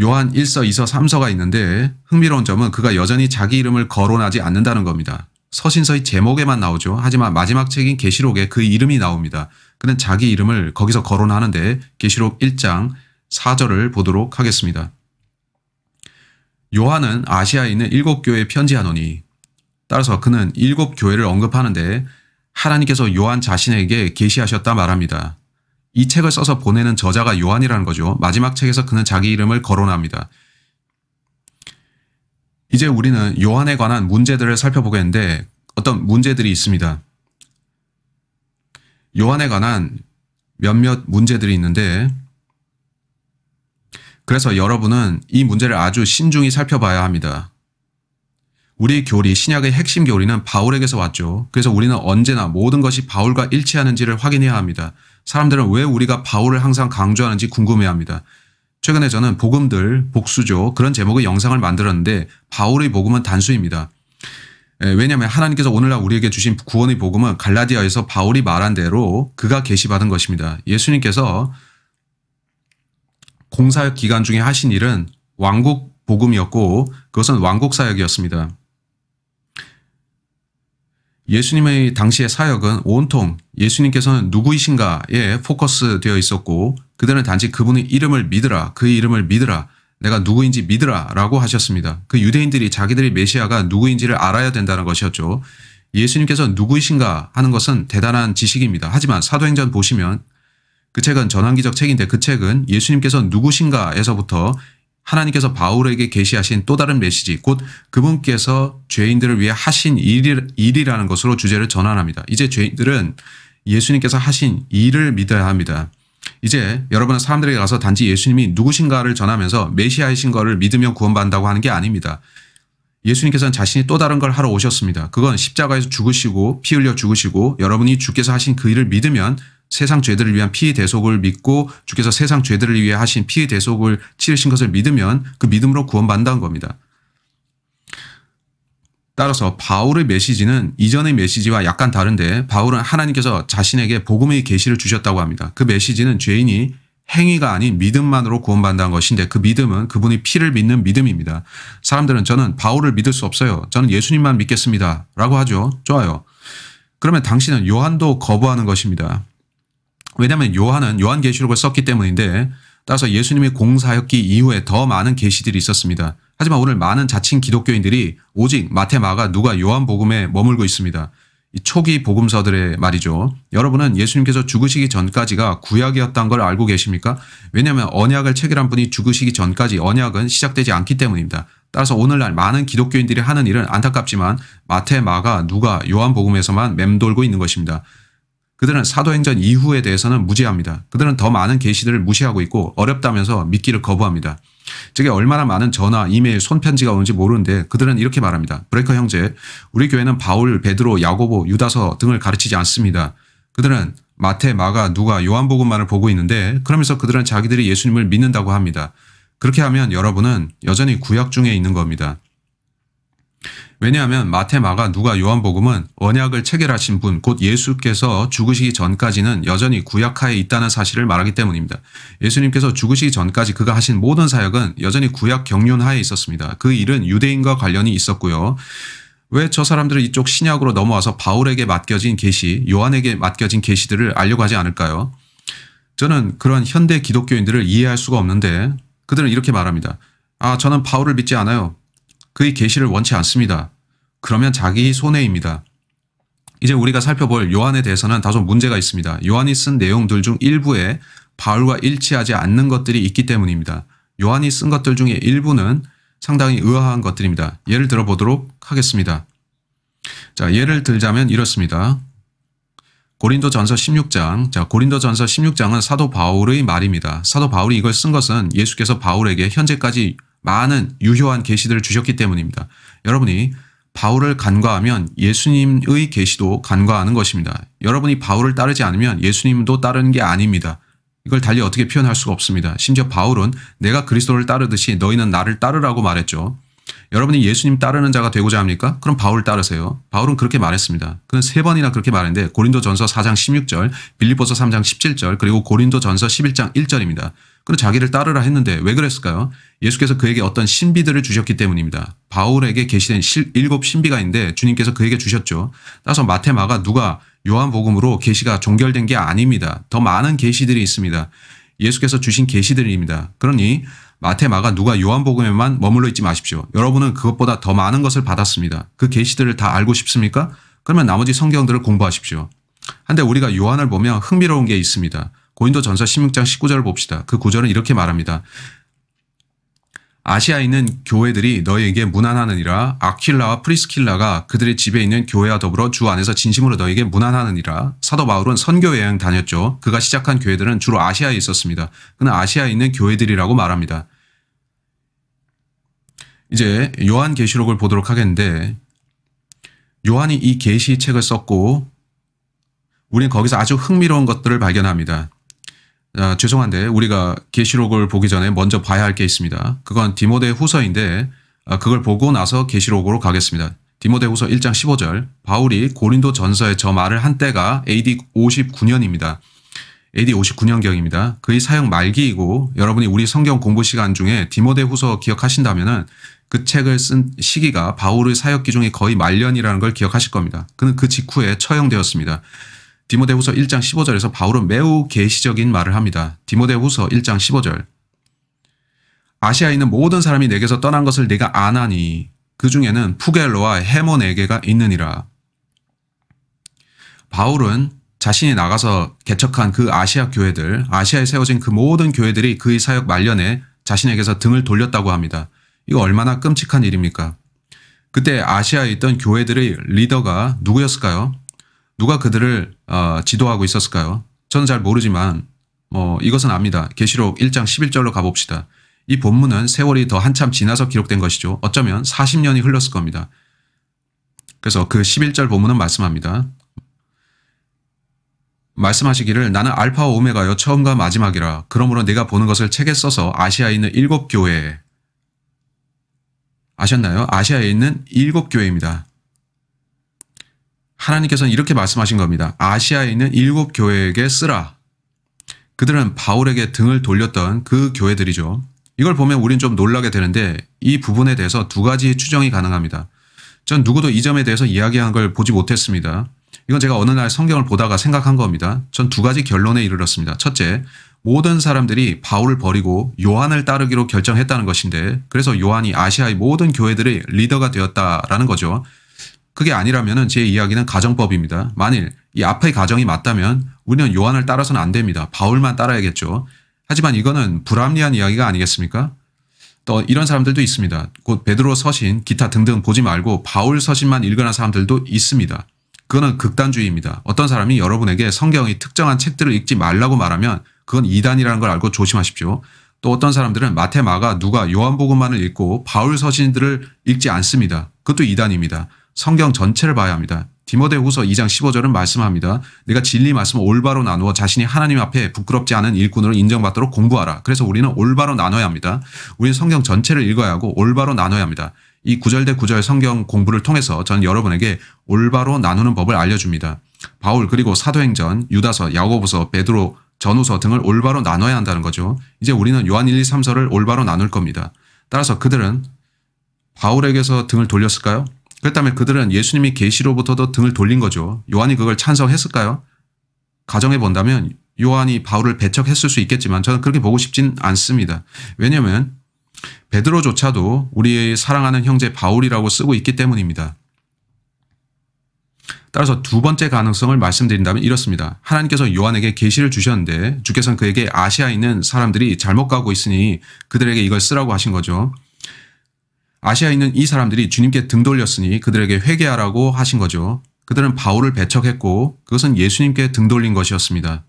요한 1서, 2서, 3서가 있는데 흥미로운 점은 그가 여전히 자기 이름을 거론하지 않는다는 겁니다. 서신서의 제목에만 나오죠. 하지만 마지막 책인 계시록에 그 이름이 나옵니다. 그는 자기 이름을 거기서 거론하는데 계시록 1장 4절을 보도록 하겠습니다. 요한은 아시아에 있는 일곱 교회에 편지하노니 따라서 그는 일곱 교회를 언급하는데 하나님께서 요한 자신에게 계시하셨다 말합니다. 이 책을 써서 보내는 저자가 요한이라는 거죠. 마지막 책에서 그는 자기 이름을 거론합니다. 이제 우리는 요한에 관한 문제들을 살펴보겠는데 어떤 문제들이 있습니다. 요한에 관한 몇몇 문제들이 있는데 그래서 여러분은 이 문제를 아주 신중히 살펴봐야 합니다. 우리 교리, 신약의 핵심 교리는 바울에게서 왔죠. 그래서 우리는 언제나 모든 것이 바울과 일치하는지를 확인해야 합니다. 사람들은 왜 우리가 바울을 항상 강조하는지 궁금해합니다. 최근에 저는 복음들, 복수죠. 그런 제목의 영상을 만들었는데 바울의 복음은 단수입니다. 왜냐하면 하나님께서 오늘날 우리에게 주신 구원의 복음은 갈라디아에서 바울이 말한 대로 그가 계시받은 것입니다. 예수님께서 공사 기간 중에 하신 일은 왕국 복음이었고 그것은 왕국 사역이었습니다. 예수님의 당시의 사역은 온통 예수님께서는 누구이신가에 포커스되어 있었고 그들은 단지 그분의 이름을 믿으라 그 이름을 믿으라 내가 누구인지 믿으라 라고 하셨습니다. 그 유대인들이 자기들이 메시아가 누구인지를 알아야 된다는 것이었죠. 예수님께서 누구이신가 하는 것은 대단한 지식입니다. 하지만 사도행전 보시면 그 책은 전환기적 책인데 그 책은 예수님께서 누구신가에서부터 하나님께서 바울에게 게시하신또 다른 메시지 곧 그분께서 죄인들을 위해 하신 일이라는 것으로 주제를 전환합니다. 이제 죄인들은 예수님께서 하신 일을 믿어야 합니다. 이제 여러분은 사람들에게 가서 단지 예수님이 누구신가를 전하면서 메시아이신 것을 믿으며 구원받는다고 하는 게 아닙니다. 예수님께서는 자신이 또 다른 걸 하러 오셨습니다. 그건 십자가에서 죽으시고 피 흘려 죽으시고 여러분이 주께서 하신 그 일을 믿으면 세상 죄들을 위한 피 대속을 믿고 주께서 세상 죄들을 위해 하신 피 대속을 치르신 것을 믿으면 그 믿음으로 구원받는다는 겁니다. 따라서 바울의 메시지는 이전의 메시지와 약간 다른데 바울은 하나님께서 자신에게 복음의 계시를 주셨다고 합니다. 그 메시지는 죄인이 행위가 아닌 믿음만으로 구원받는는 것인데 그 믿음은 그분의 피를 믿는 믿음입니다. 사람들은 저는 바울을 믿을 수 없어요. 저는 예수님만 믿겠습니다. 라고 하죠. 좋아요. 그러면 당신은 요한도 거부하는 것입니다. 왜냐하면 요한은 요한계시록을 썼기 때문인데 따라서 예수님이 공사였기 이후에 더 많은 계시들이 있었습니다. 하지만 오늘 많은 자칭 기독교인들이 오직 마테마가 누가 요한복음에 머물고 있습니다. 초기 복음서들의 말이죠. 여러분은 예수님께서 죽으시기 전까지가 구약이었다는 걸 알고 계십니까? 왜냐하면 언약을 체결한 분이 죽으시기 전까지 언약은 시작되지 않기 때문입니다. 따라서 오늘날 많은 기독교인들이 하는 일은 안타깝지만 마테마가 누가 요한복음에서만 맴돌고 있는 것입니다. 그들은 사도행전 이후에 대해서는 무지합니다. 그들은 더 많은 계시들을 무시하고 있고 어렵다면서 믿기를 거부합니다. 저게 얼마나 많은 전화, 이메일, 손편지가 오는지 모르는데 그들은 이렇게 말합니다. 브레이커 형제, 우리 교회는 바울, 베드로, 야고보, 유다서 등을 가르치지 않습니다. 그들은 마태, 마가, 누가, 요한복음만을 보고 있는데 그러면서 그들은 자기들이 예수님을 믿는다고 합니다. 그렇게 하면 여러분은 여전히 구약 중에 있는 겁니다. 왜냐하면 마테마가 누가 요한복음은 언약을 체결하신 분, 곧 예수께서 죽으시기 전까지는 여전히 구약하에 있다는 사실을 말하기 때문입니다. 예수님께서 죽으시기 전까지 그가 하신 모든 사역은 여전히 구약 경륜하에 있었습니다. 그 일은 유대인과 관련이 있었고요. 왜 저 사람들은 이쪽 신약으로 넘어와서 바울에게 맡겨진 계시, 요한에게 맡겨진 계시들을 알려고 하지 않을까요? 저는 그런 현대 기독교인들을 이해할 수가 없는데 그들은 이렇게 말합니다. 아, 저는 바울을 믿지 않아요. 그의 계시를 원치 않습니다. 그러면 자기 손해입니다. 이제 우리가 살펴볼 요한에 대해서는 다소 문제가 있습니다. 요한이 쓴 내용들 중 일부에 바울과 일치하지 않는 것들이 있기 때문입니다. 요한이 쓴 것들 중에 일부는 상당히 의아한 것들입니다. 예를 들어보도록 하겠습니다. 자, 예를 들자면 이렇습니다. 고린도 전서 16장. 자, 고린도 전서 16장은 사도 바울의 말입니다. 사도 바울이 이걸 쓴 것은 예수께서 바울에게 현재까지 많은 유효한 계시들을 주셨기 때문입니다. 여러분이 바울을 간과하면 예수님의 계시도 간과하는 것입니다. 여러분이 바울을 따르지 않으면 예수님도 따르는 게 아닙니다. 이걸 달리 어떻게 표현할 수가 없습니다. 심지어 바울은 내가 그리스도를 따르듯이 너희는 나를 따르라고 말했죠. 여러분이 예수님 따르는 자가 되고자 합니까? 그럼 바울 따르세요. 바울은 그렇게 말했습니다. 그는 세 번이나 그렇게 말했는데 고린도전서 4장 16절, 빌리보서 3장 17절, 그리고 고린도전서 11장 1절입니다. 그는 자기를 따르라 했는데 왜 그랬을까요? 예수께서 그에게 어떤 신비들을 주셨기 때문입니다. 바울에게 계시된 일곱 신비가 있는데 주님께서 그에게 주셨죠. 따라서 마테마가 누가 요한복음으로 계시가 종결된 게 아닙니다. 더 많은 계시들이 있습니다. 예수께서 주신 계시들입니다. 그러니 마테마가 누가 요한복음에만 머물러 있지 마십시오. 여러분은 그것보다 더 많은 것을 받았습니다. 그 계시들을 다 알고 싶습니까? 그러면 나머지 성경들을 공부하십시오. 한데 우리가 요한을 보면 흥미로운 게 있습니다. 고인도 전서 16장 19절을 봅시다. 그 구절은 이렇게 말합니다. 아시아 에 있는 교회들이 너희에게 무난하느니라 아킬라와 프리스킬라가 그들의 집에 있는 교회와 더불어 주 안에서 진심으로 너희에게 무난하느니라 사도 바울은 선교 여행 다녔죠. 그가 시작한 교회들은 주로 아시아에 있었습니다. 그는 아시아에 있는 교회들이라고 말합니다. 이제 요한 계시록을 보도록 하겠는데 요한이 이 계시책을 썼고 우리는 거기서 아주 흥미로운 것들을 발견합니다. 아, 죄송한데 우리가 계시록을 보기 전에 먼저 봐야 할 게 있습니다. 그건 디모데 후서인데 아, 그걸 보고 나서 계시록으로 가겠습니다. 디모데 후서 1장 15절 바울이 고린도 전서에 저 말을 한 때가 AD 59년입니다. AD 59년경입니다. 그의 사형 말기이고 여러분이 우리 성경 공부 시간 중에 디모데 후서 기억하신다면 그 책을 쓴 시기가 바울의 사역 기종이 거의 말년이라는 걸 기억하실 겁니다. 그는 그 직후에 처형되었습니다. 디모데후서 1장 15절에서 바울은 매우 계시적인 말을 합니다. 디모데후서 1장 15절 아시아에 있는 모든 사람이 내게서 떠난 것을 내가 아나니 그 중에는 푸겔로와 헤몬에게가 있느니라. 바울은 자신이 나가서 개척한 그 아시아 교회들, 아시아에 세워진 그 모든 교회들이 그의 사역 말년에 자신에게서 등을 돌렸다고 합니다. 이거 얼마나 끔찍한 일입니까? 그때 아시아에 있던 교회들의 리더가 누구였을까요? 누가 그들을 어, 지도하고 있었을까요? 저는 잘 모르지만 어, 이것은 압니다. 계시록 1장 11절로 가봅시다. 이 본문은 세월이 더 한참 지나서 기록된 것이죠. 어쩌면 40년이 흘렀을 겁니다. 그래서 그 11절 본문은 말씀합니다. 말씀하시기를 나는 알파와 오메가여 처음과 마지막이라 그러므로 내가 보는 것을 책에 써서 아시아에 있는 일곱 교회에 아셨나요? 아시아에 있는 일곱 교회입니다. 하나님께서는 이렇게 말씀하신 겁니다. 아시아에 있는 일곱 교회에게 쓰라. 그들은 바울에게 등을 돌렸던 그 교회들이죠. 이걸 보면 우린 좀 놀라게 되는데 이 부분에 대해서 두 가지 추정이 가능합니다. 전 누구도 이 점에 대해서 이야기한 걸 보지 못했습니다. 이건 제가 어느 날 성경을 보다가 생각한 겁니다. 전 두 가지 결론에 이르렀습니다. 첫째, 모든 사람들이 바울을 버리고 요한을 따르기로 결정했다는 것인데 그래서 요한이 아시아의 모든 교회들의 리더가 되었다라는 거죠. 그게 아니라면 제 이야기는 가정법입니다. 만일 이 앞의 가정이 맞다면 우리는 요한을 따라서는 안 됩니다. 바울만 따라야겠죠. 하지만 이거는 불합리한 이야기가 아니겠습니까? 또 이런 사람들도 있습니다. 곧 베드로 서신, 기타 등등 보지 말고 바울 서신만 읽으는 사람들도 있습니다. 그거는 극단주의입니다. 어떤 사람이 여러분에게 성경이 특정한 책들을 읽지 말라고 말하면 그건 이단이라는 걸 알고 조심하십시오. 또 어떤 사람들은 마테마가 누가 요한복음만을 읽고 바울 서신들을 읽지 않습니다. 그것도 이단입니다. 성경 전체를 봐야 합니다. 디모데후서 2장 15절은 말씀합니다. 내가 진리 말씀을 올바로 나누어 자신이 하나님 앞에 부끄럽지 않은 일꾼으로 인정받도록 공부하라. 그래서 우리는 올바로 나눠야 합니다. 우리는 성경 전체를 읽어야 하고 올바로 나눠야 합니다. 이 구절 대 구절 성경 공부를 통해서 저는 여러분에게 올바로 나누는 법을 알려줍니다. 바울 그리고 사도행전, 유다서, 야고보서, 베드로, 전후서 등을 올바로 나눠야 한다는 거죠. 이제 우리는 요한 1, 2, 3서를 올바로 나눌 겁니다. 따라서 그들은 바울에게서 등을 돌렸을까요? 그렇다면 그들은 예수님이 계시로부터도 등을 돌린 거죠. 요한이 그걸 찬성했을까요? 가정해 본다면 요한이 바울을 배척했을 수 있겠지만 저는 그렇게 보고 싶진 않습니다. 왜냐하면 베드로조차도 우리의 사랑하는 형제 바울이라고 쓰고 있기 때문입니다. 따라서 두 번째 가능성을 말씀드린다면 이렇습니다. 하나님께서 요한에게 계시를 주셨는데 주께서는 그에게 아시아에 있는 사람들이 잘못 가고 있으니 그들에게 이걸 쓰라고 하신 거죠. 아시아에 있는 이 사람들이 주님께 등 돌렸으니 그들에게 회개하라고 하신 거죠. 그들은 바울을 배척했고 그것은 예수님께 등 돌린 것이었습니다.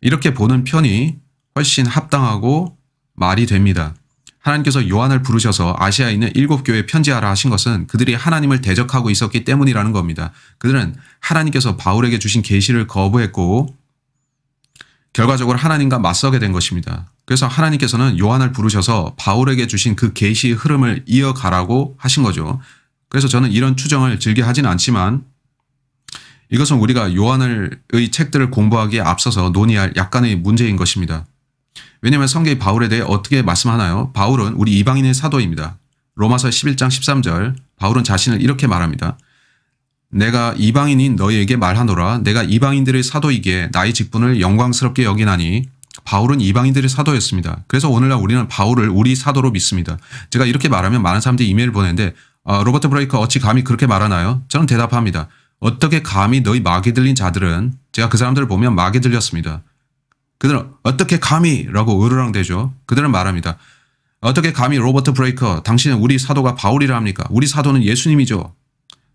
이렇게 보는 편이 훨씬 합당하고 말이 됩니다. 하나님께서 요한을 부르셔서 아시아에 있는 일곱 교회에 편지하라 하신 것은 그들이 하나님을 대적하고 있었기 때문이라는 겁니다. 그들은 하나님께서 바울에게 주신 계시를 거부했고 결과적으로 하나님과 맞서게 된 것입니다. 그래서 하나님께서는 요한을 부르셔서 바울에게 주신 그 계시의 흐름을 이어가라고 하신 거죠. 그래서 저는 이런 추정을 즐겨 하진 않지만 이것은 우리가 요한의 책들을 공부하기에 앞서서 논의할 약간의 문제인 것입니다. 왜냐하면 성경의 바울에 대해 어떻게 말씀하나요? 바울은 우리 이방인의 사도입니다. 로마서 11장 13절 바울은 자신을 이렇게 말합니다. 내가 이방인인 너희에게 말하노라 내가 이방인들의 사도이기에 나의 직분을 영광스럽게 여기나니 바울은 이방인들의 사도였습니다. 그래서 오늘날 우리는 바울을 우리 사도로 믿습니다. 제가 이렇게 말하면 많은 사람들이 이메일 을 보내는데 아, 로버트 브레이커 어찌 감히 그렇게 말하나요? 저는 대답합니다. 어떻게 감히 너희 마귀 들린 자들은 제가 그 사람들을 보면 마귀 들렸습니다. 그들은 어떻게 감히 라고 으르렁대죠. 그들은 말합니다. 어떻게 감히 로버트 브레이커 당신은 우리 사도가 바울이라 합니까? 우리 사도는 예수님이죠.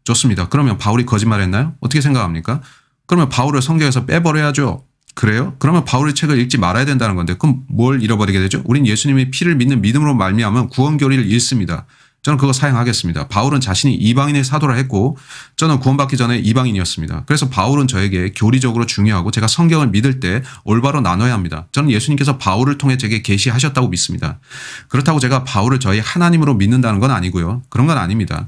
좋습니다. 그러면 바울이 거짓말했나요? 어떻게 생각합니까? 그러면 바울을 성경에서 빼버려야죠. 그래요? 그러면 바울의 책을 읽지 말아야 된다는 건데 그럼 뭘 잃어버리게 되죠? 우린 예수님이 피를 믿는 믿음으로 말미암은 구원 교리를 잃습니다. 저는 그거 사용하겠습니다. 바울은 자신이 이방인의 사도를 했고 저는 구원받기 전에 이방인이었습니다. 그래서 바울은 저에게 교리적으로 중요하고 제가 성경을 믿을 때 올바로 나눠야 합니다. 저는 예수님께서 바울을 통해 제게 계시하셨다고 믿습니다. 그렇다고 제가 바울을 저희 하나님으로 믿는다는 건 아니고요. 그런 건 아닙니다.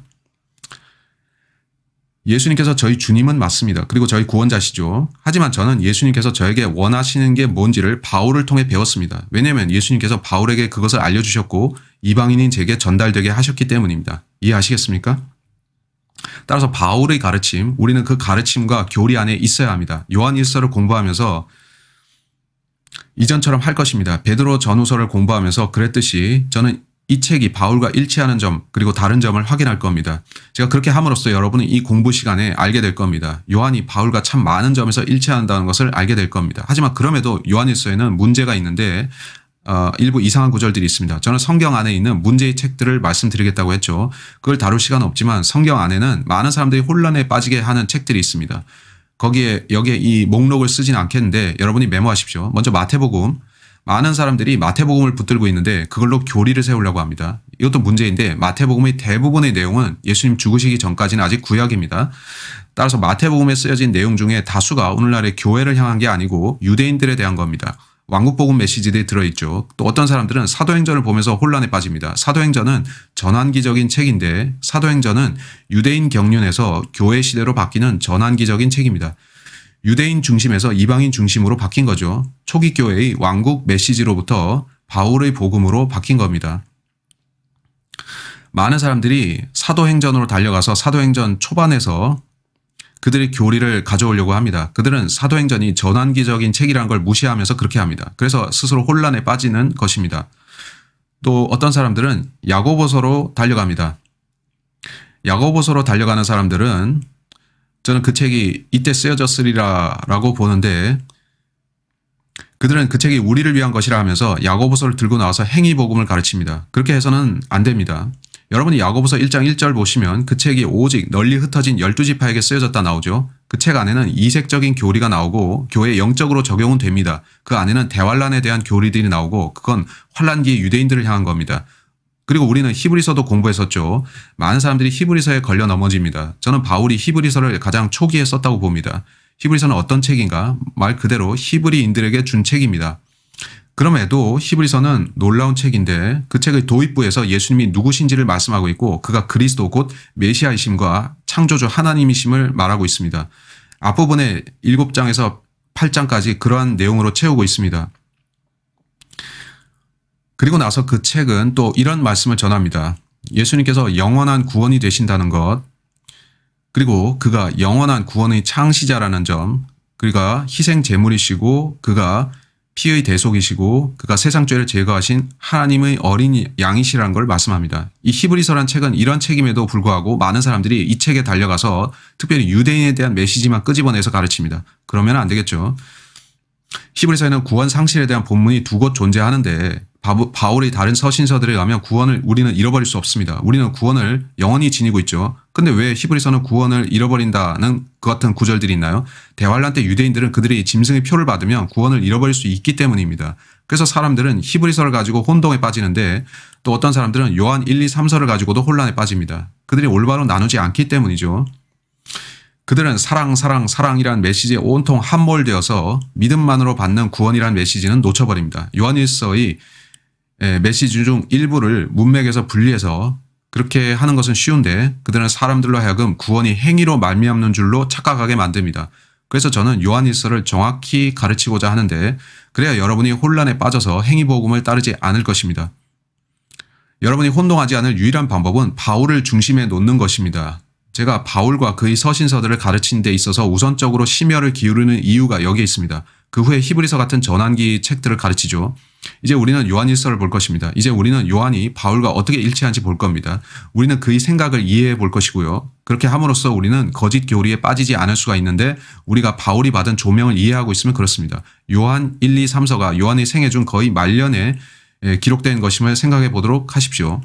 예수님께서 저희 주님은 맞습니다. 그리고 저희 구원자시죠. 하지만 저는 예수님께서 저에게 원하시는 게 뭔지를 바울을 통해 배웠습니다. 왜냐하면 예수님께서 바울에게 그것을 알려주셨고 이방인인 제게 전달되게 하셨기 때문입니다. 이해하시겠습니까? 따라서 바울의 가르침, 우리는 그 가르침과 교리 안에 있어야 합니다. 요한 1서를 공부하면서 이전처럼 할 것입니다. 베드로 전후서를 공부하면서 그랬듯이 저는 이 책이 바울과 일치하는 점 그리고 다른 점을 확인할 겁니다. 제가 그렇게 함으로써 여러분은 이 공부 시간에 알게 될 겁니다. 요한이 바울과 참 많은 점에서 일치한다는 것을 알게 될 겁니다. 하지만 그럼에도 요한일서에는 문제가 있는데 어, 일부 이상한 구절들이 있습니다. 저는 성경 안에 있는 문제의 책들을 말씀드리겠다고 했죠. 그걸 다룰 시간 없지만 성경 안에는 많은 사람들이 혼란에 빠지게 하는 책들이 있습니다. 거기에 여기에 이 목록을 쓰진 않겠는데 여러분이 메모하십시오. 먼저 마태복음 많은 사람들이 마태복음을 붙들고 있는데 그걸로 교리를 세우려고 합니다. 이것도 문제인데 마태복음의 대부분의 내용은 예수님 죽으시기 전까지는 아직 구약입니다. 따라서 마태복음에 쓰여진 내용 중에 다수가 오늘날의 교회를 향한 게 아니고 유대인들에 대한 겁니다. 왕국복음 메시지들이 들어있죠. 또 어떤 사람들은 사도행전을 보면서 혼란에 빠집니다. 사도행전은 전환기적인 책인데 사도행전은 유대인 경륜에서 교회 시대로 바뀌는 전환기적인 책입니다. 유대인 중심에서 이방인 중심으로 바뀐 거죠. 초기 교회의 왕국 메시지로부터 바울의 복음으로 바뀐 겁니다. 많은 사람들이 사도행전으로 달려가서 사도행전 초반에서 그들의 교리를 가져오려고 합니다. 그들은 사도행전이 전환기적인 책이라는 걸 무시하면서 그렇게 합니다. 그래서 스스로 혼란에 빠지는 것입니다. 또 어떤 사람들은 야고보서로 달려갑니다. 야고보서로 달려가는 사람들은 저는 그 책이 이때 쓰여졌으리라라고 보는데 그들은 그 책이 우리를 위한 것이라 하면서 야고보서를 들고 나와서 행위 복음을 가르칩니다. 그렇게 해서는 안 됩니다. 여러분이 야고보서 1장 1절 보시면 그 책이 오직 널리 흩어진 12지파에게 쓰여졌다 나오죠. 그 책 안에는 이색적인 교리가 나오고 교회 영적으로 적용은 됩니다. 그 안에는 대환란에 대한 교리들이 나오고 그건 환란기의 유대인들을 향한 겁니다. 그리고 우리는 히브리서도 공부했었죠. 많은 사람들이 히브리서에 걸려 넘어집니다. 저는 바울이 히브리서를 가장 초기에 썼다고 봅니다. 히브리서는 어떤 책인가? 말 그대로 히브리인들에게 준 책입니다. 그럼에도 히브리서는 놀라운 책인데 그 책의 도입부에서 예수님이 누구신지를 말씀하고 있고 그가 그리스도 곧 메시아이심과 창조주 하나님이심을 말하고 있습니다. 앞부분에 7장에서 8장까지 그러한 내용으로 채우고 있습니다. 그리고 나서 그 책은 또 이런 말씀을 전합니다. 예수님께서 영원한 구원이 되신다는 것, 그리고 그가 영원한 구원의 창시자라는 점, 그가 희생 제물이시고 그가 피의 대속이시고 그가 세상 죄를 제거하신 하나님의 어린 양이시라는 걸 말씀합니다. 이 히브리서란 책은 이런 책임에도 불구하고 많은 사람들이 이 책에 달려가서 특별히 유대인에 대한 메시지만 끄집어내서 가르칩니다. 그러면 안 되겠죠. 히브리서에는 구원 상실에 대한 본문이 두 곳 존재하는데 바울이 다른 서신서들에 의하면 구원을 우리는 잃어버릴 수 없습니다. 우리는 구원을 영원히 지니고 있죠. 근데 왜 히브리서는 구원을 잃어버린다는 그 같은 구절들이 있나요? 대활란때 유대인들은 그들이 짐승의 표를 받으면 구원을 잃어버릴 수 있기 때문입니다. 그래서 사람들은 히브리서를 가지고 혼동에 빠지는데 또 어떤 사람들은 요한 1, 2, 3서를 가지고도 혼란에 빠집니다. 그들이 올바로 나누지 않기 때문이죠. 그들은 사랑 사랑 사랑이란 메시지에 온통 함몰되어서 믿음만으로 받는 구원이란 메시지는 놓쳐버립니다. 요한일서의 예, 메시지 중 일부를 문맥에서 분리해서 그렇게 하는 것은 쉬운데 그들은 사람들로 하여금 구원이 행위로 말미암는 줄로 착각하게 만듭니다. 그래서 저는 요한일서를 정확히 가르치고자 하는데 그래야 여러분이 혼란에 빠져서 행위복음을 따르지 않을 것입니다. 여러분이 혼동하지 않을 유일한 방법은 바울을 중심에 놓는 것입니다. 제가 바울과 그의 서신서들을 가르치는데 있어서 우선적으로 심혈을 기울이는 이유가 여기에 있습니다. 그 후에 히브리서 같은 전환기 책들을 가르치죠. 이제 우리는 요한일서를 볼 것입니다. 이제 우리는 요한이 바울과 어떻게 일치한지 볼 겁니다. 우리는 그의 생각을 이해해 볼 것이고요. 그렇게 함으로써 우리는 거짓 교리에 빠지지 않을 수가 있는데 우리가 바울이 받은 조명을 이해하고 있으면 그렇습니다. 요한 1, 2, 3서가 요한의 생애 중 거의 말년에 예, 기록된 것임을 생각해 보도록 하십시오.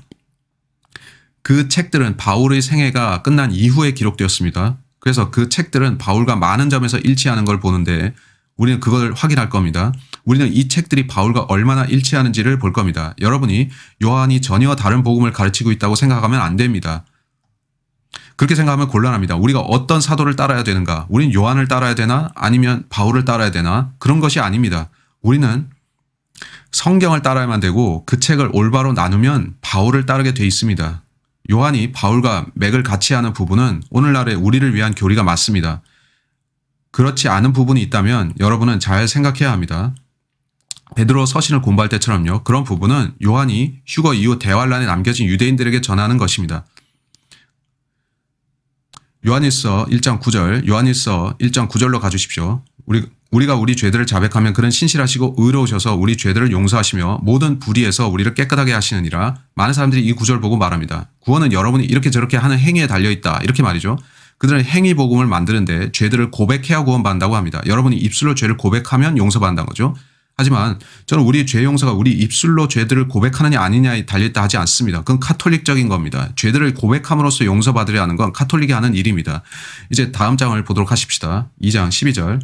그 책들은 바울의 생애가 끝난 이후에 기록되었습니다. 그래서 그 책들은 바울과 많은 점에서 일치하는 걸 보는데 우리는 그걸 확인할 겁니다. 우리는 이 책들이 바울과 얼마나 일치하는지를 볼 겁니다. 여러분이 요한이 전혀 다른 복음을 가르치고 있다고 생각하면 안 됩니다. 그렇게 생각하면 곤란합니다. 우리가 어떤 사도를 따라야 되는가? 우리는 요한을 따라야 되나? 아니면 바울을 따라야 되나? 그런 것이 아닙니다. 우리는 성경을 따라야만 되고 그 책을 올바로 나누면 바울을 따르게 돼 있습니다. 요한이 바울과 맥을 같이 하는 부분은 오늘날의 우리를 위한 교리가 맞습니다. 그렇지 않은 부분이 있다면 여러분은 잘 생각해야 합니다. 베드로 서신을 공부할 때처럼요. 그런 부분은 요한이 휴거 이후 대환란에 남겨진 유대인들에게 전하는 것입니다. 요한일서 1장 9절, 요한일서 1장 9절로 가주십시오. 우리, 우리가 우리 죄들을 자백하면 그는 신실하시고 의로우셔서 우리 죄들을 용서하시며 모든 불의에서 우리를 깨끗하게 하시느니라. 많은 사람들이 이 구절 보고 말합니다. 구원은 여러분이 이렇게 저렇게 하는 행위에 달려있다. 이렇게 말이죠. 그들은 행위 복음을 만드는데 죄들을 고백해야 구원받는다고 합니다. 여러분이 입술로 죄를 고백하면 용서받는다는 거죠. 하지만 저는 우리 죄 용서가 우리 입술로 죄들을 고백하느냐 아니냐에 달렸다 하지 않습니다. 그건 카톨릭적인 겁니다. 죄들을 고백함으로써 용서받으려 하는 건 카톨릭이 하는 일입니다. 이제 다음 장을 보도록 하십시다. 2장 12절.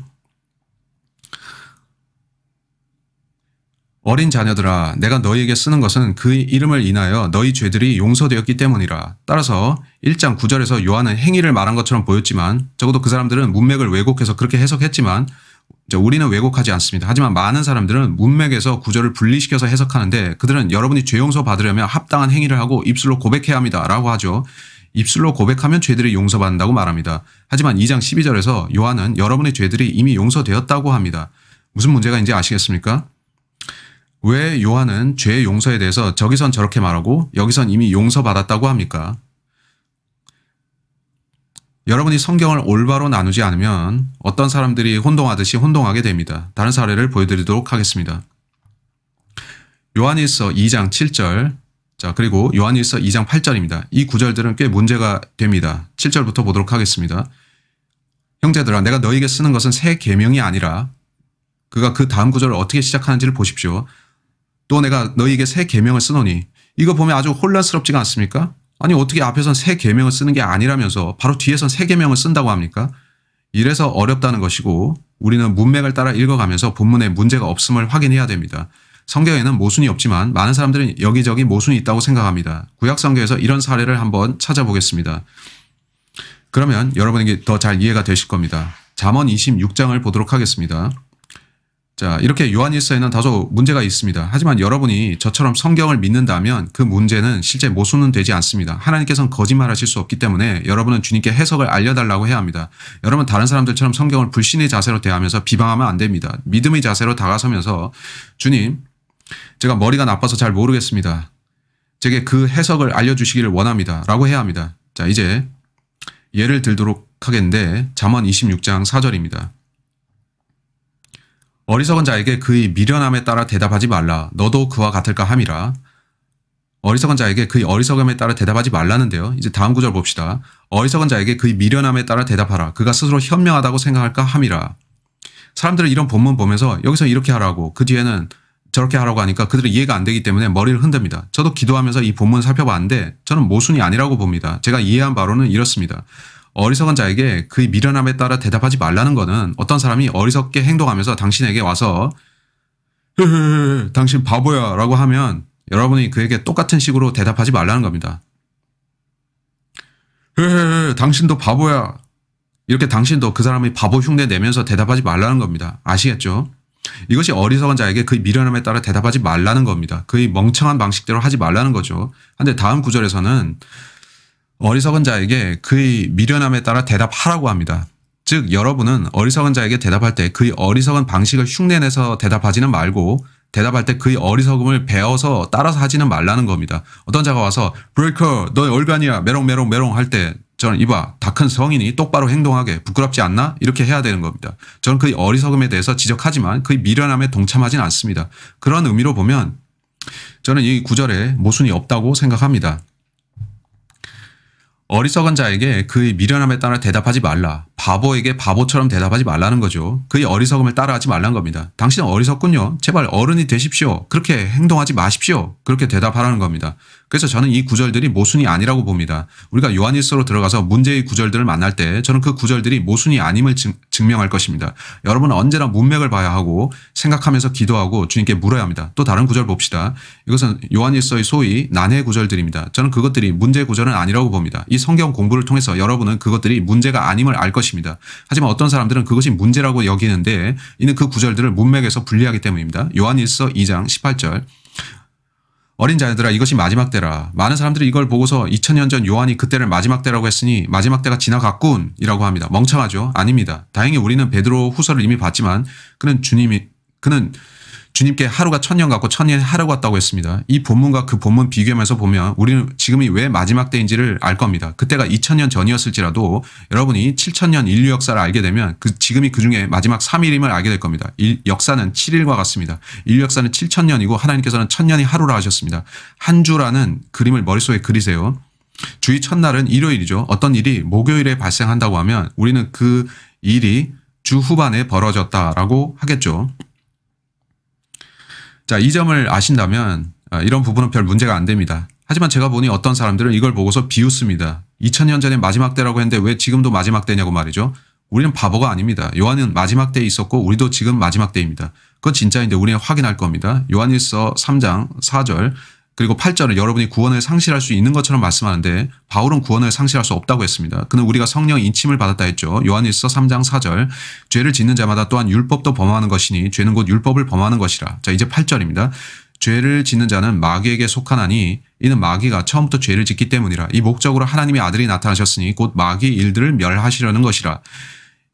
어린 자녀들아 내가 너희에게 쓰는 것은 그 이름을 인하여 너희 죄들이 용서되었기 때문이라. 따라서 1장 9절에서 요한은 행위를 말한 것처럼 보였지만 적어도 그 사람들은 문맥을 왜곡해서 그렇게 해석했지만 우리는 왜곡하지 않습니다. 하지만 많은 사람들은 문맥에서 구절을 분리시켜서 해석하는데 그들은 여러분이 죄 용서 받으려면 합당한 행위를 하고 입술로 고백해야 합니다. 라고 하죠. 입술로 고백하면 죄들이 용서받는다고 말합니다. 하지만 2장 12절에서 요한은 여러분의 죄들이 이미 용서되었다고 합니다. 무슨 문제가인지 아시겠습니까? 왜 요한은 죄의 용서에 대해서 저기선 저렇게 말하고 여기선 이미 용서받았다고 합니까? 여러분이 성경을 올바로 나누지 않으면 어떤 사람들이 혼동하듯이 혼동하게 됩니다. 다른 사례를 보여드리도록 하겠습니다. 요한일서 2장 7절 자 그리고 요한일서 2장 8절입니다. 이 구절들은 꽤 문제가 됩니다. 7절부터 보도록 하겠습니다. 형제들아 내가 너에게 쓰는 것은 새 계명이 아니라 그가 그 다음 구절을 어떻게 시작하는지를 보십시오. 또 내가 너에게 새 계명을 쓰노니 이거 보면 아주 혼란스럽지가 않습니까? 아니 어떻게 앞에선 새 계명을 쓰는 게 아니라면서 바로 뒤에선 새 계명을 쓴다고 합니까? 이래서 어렵다는 것이고 우리는 문맥을 따라 읽어가면서 본문에 문제가 없음을 확인해야 됩니다. 성경에는 모순이 없지만 많은 사람들은 여기저기 모순이 있다고 생각합니다. 구약성경에서 이런 사례를 한번 찾아보겠습니다. 그러면 여러분에게 더 잘 이해가 되실 겁니다. 잠언 26장을 보도록 하겠습니다. 자 이렇게 요한일서에는 다소 문제가 있습니다. 하지만 여러분이 저처럼 성경을 믿는다면 그 문제는 실제 모순은 되지 않습니다. 하나님께서는 거짓말하실 수 없기 때문에 여러분은 주님께 해석을 알려달라고 해야 합니다. 여러분 다른 사람들처럼 성경을 불신의 자세로 대하면서 비방하면 안 됩니다. 믿음의 자세로 다가서면서 주님 제가 머리가 나빠서 잘 모르겠습니다. 제게 그 해석을 알려주시기를 원합니다. 라고 해야 합니다. 자 이제 예를 들도록 하겠는데 잠언 26장 4절입니다. 어리석은 자에게 그의 미련함에 따라 대답하지 말라. 너도 그와 같을까 함이라. 어리석은 자에게 그의 어리석음에 따라 대답하지 말라는데요. 이제 다음 구절 봅시다. 어리석은 자에게 그의 미련함에 따라 대답하라. 그가 스스로 현명하다고 생각할까 함이라. 사람들은 이런 본문 보면서 여기서 이렇게 하라고 그 뒤에는 저렇게 하라고 하니까 그들이 이해가 안 되기 때문에 머리를 흔듭니다. 저도 기도하면서 이 본문 을 살펴봤는데 저는 모순이 아니라고 봅니다. 제가 이해한 바로는 이렇습니다. 어리석은 자에게 그의 미련함에 따라 대답하지 말라는 것은 어떤 사람이 어리석게 행동하면서 당신에게 와서 흐흐흐 당신 바보야 라고 하면 여러분이 그에게 똑같은 식으로 대답하지 말라는 겁니다. 헤헤 당신도 바보야. 이렇게 당신도 그 사람이 바보 흉내 내면서 대답하지 말라는 겁니다. 아시겠죠? 이것이 어리석은 자에게 그의 미련함에 따라 대답하지 말라는 겁니다. 그의 멍청한 방식대로 하지 말라는 거죠. 근데 다음 구절에서는 어리석은 자에게 그의 미련함에 따라 대답하라고 합니다. 즉 여러분은 어리석은 자에게 대답할 때 그의 어리석은 방식을 흉내내서 대답하지는 말고 대답할 때 그의 어리석음을 배워서 따라서 하지는 말라는 겁니다. 어떤 자가 와서 브레이커 너의 얼간이야 메롱메롱 메롱 할 때 저는 이봐 다 큰 성인이 똑바로 행동하게 부끄럽지 않나 이렇게 해야 되는 겁니다. 저는 그의 어리석음에 대해서 지적하지만 그의 미련함에 동참하진 않습니다. 그런 의미로 보면 저는 이 구절에 모순이 없다고 생각합니다. 어리석은 자에게 그의 미련함에 따라 대답하지 말라. 바보에게 바보처럼 대답하지 말라는 거죠. 그의 어리석음을 따라하지 말라는 겁니다. 당신은 어리석군요. 제발 어른이 되십시오. 그렇게 행동하지 마십시오. 그렇게 대답하라는 겁니다. 그래서 저는 이 구절들이 모순이 아니라고 봅니다. 우리가 요한일서로 들어가서 문제의 구절들을 만날 때 저는 그 구절들이 모순이 아님을 증명할 것입니다. 여러분은 언제나 문맥을 봐야 하고 생각하면서 기도하고 주님께 물어야 합니다. 또 다른 구절 봅시다. 이것은 요한일서의 소위 난해 구절들입니다. 저는 그것들이 문제 구절은 아니라고 봅니다. 이 성경 공부를 통해서 여러분은 그것들이 문제가 아님을 알 것입니다. 하지만 어떤 사람들은 그것이 문제라고 여기는데 이는 그 구절들을 문맥에서 분리하기 때문입니다. 요한일서 2장 18절 어린 자녀들아 이것이 마지막 때라. 많은 사람들이 이걸 보고서 2000년 전 요한이 그때를 마지막 때라고 했으니 마지막 때가 지나갔군 이라고 합니다. 멍청하죠? 아닙니다. 다행히 우리는 베드로 후서를 이미 봤지만 그는 주님이 그는 주님께 하루가 천년 같고 천년 하루 같다고 했습니다. 이 본문과 그 본문 비교하면서 보면 우리는 지금이 왜 마지막 때인지를 알 겁니다. 그때가 2000년 전이었을지라도 여러분이 7000년 인류 역사를 알게 되면 그 지금이 그중에 마지막 3일임을 알게 될 겁니다. 일, 역사는 7일과 같습니다. 인류 역사는 7000년이고 하나님께서는 천년이 하루라 하셨습니다. 한 주라는 그림을 머릿속에 그리세요. 주의 첫날은 일요일이죠. 어떤 일이 목요일에 발생한다고 하면 우리는 그 일이 주 후반에 벌어졌다라고 하겠죠. 자, 이 점을 아신다면 아, 이런 부분은 별 문제가 안 됩니다. 하지만 제가 보니 어떤 사람들은 이걸 보고서 비웃습니다. 2000년 전에 마지막 때라고 했는데 왜 지금도 마지막 때냐고 말이죠. 우리는 바보가 아닙니다. 요한은 마지막 때에 있었고 우리도 지금 마지막 때입니다. 그건 진짜인데 우리는 확인할 겁니다. 요한일서 3장 4절 그리고 8절은 여러분이 구원을 상실할 수 있는 것처럼 말씀하는데 바울은 구원을 상실할 수 없다고 했습니다. 그는 우리가 성령 인침을 받았다 했죠. 요한일서 3장 4절 죄를 짓는 자마다 또한 율법도 범하는 것이니 죄는 곧 율법을 범하는 것이라. 자 이제 8절입니다. 죄를 짓는 자는 마귀에게 속하나니 이는 마귀가 처음부터 죄를 짓기 때문이라 이 목적으로 하나님의 아들이 나타나셨으니 곧 마귀 일들을 멸하시려는 것이라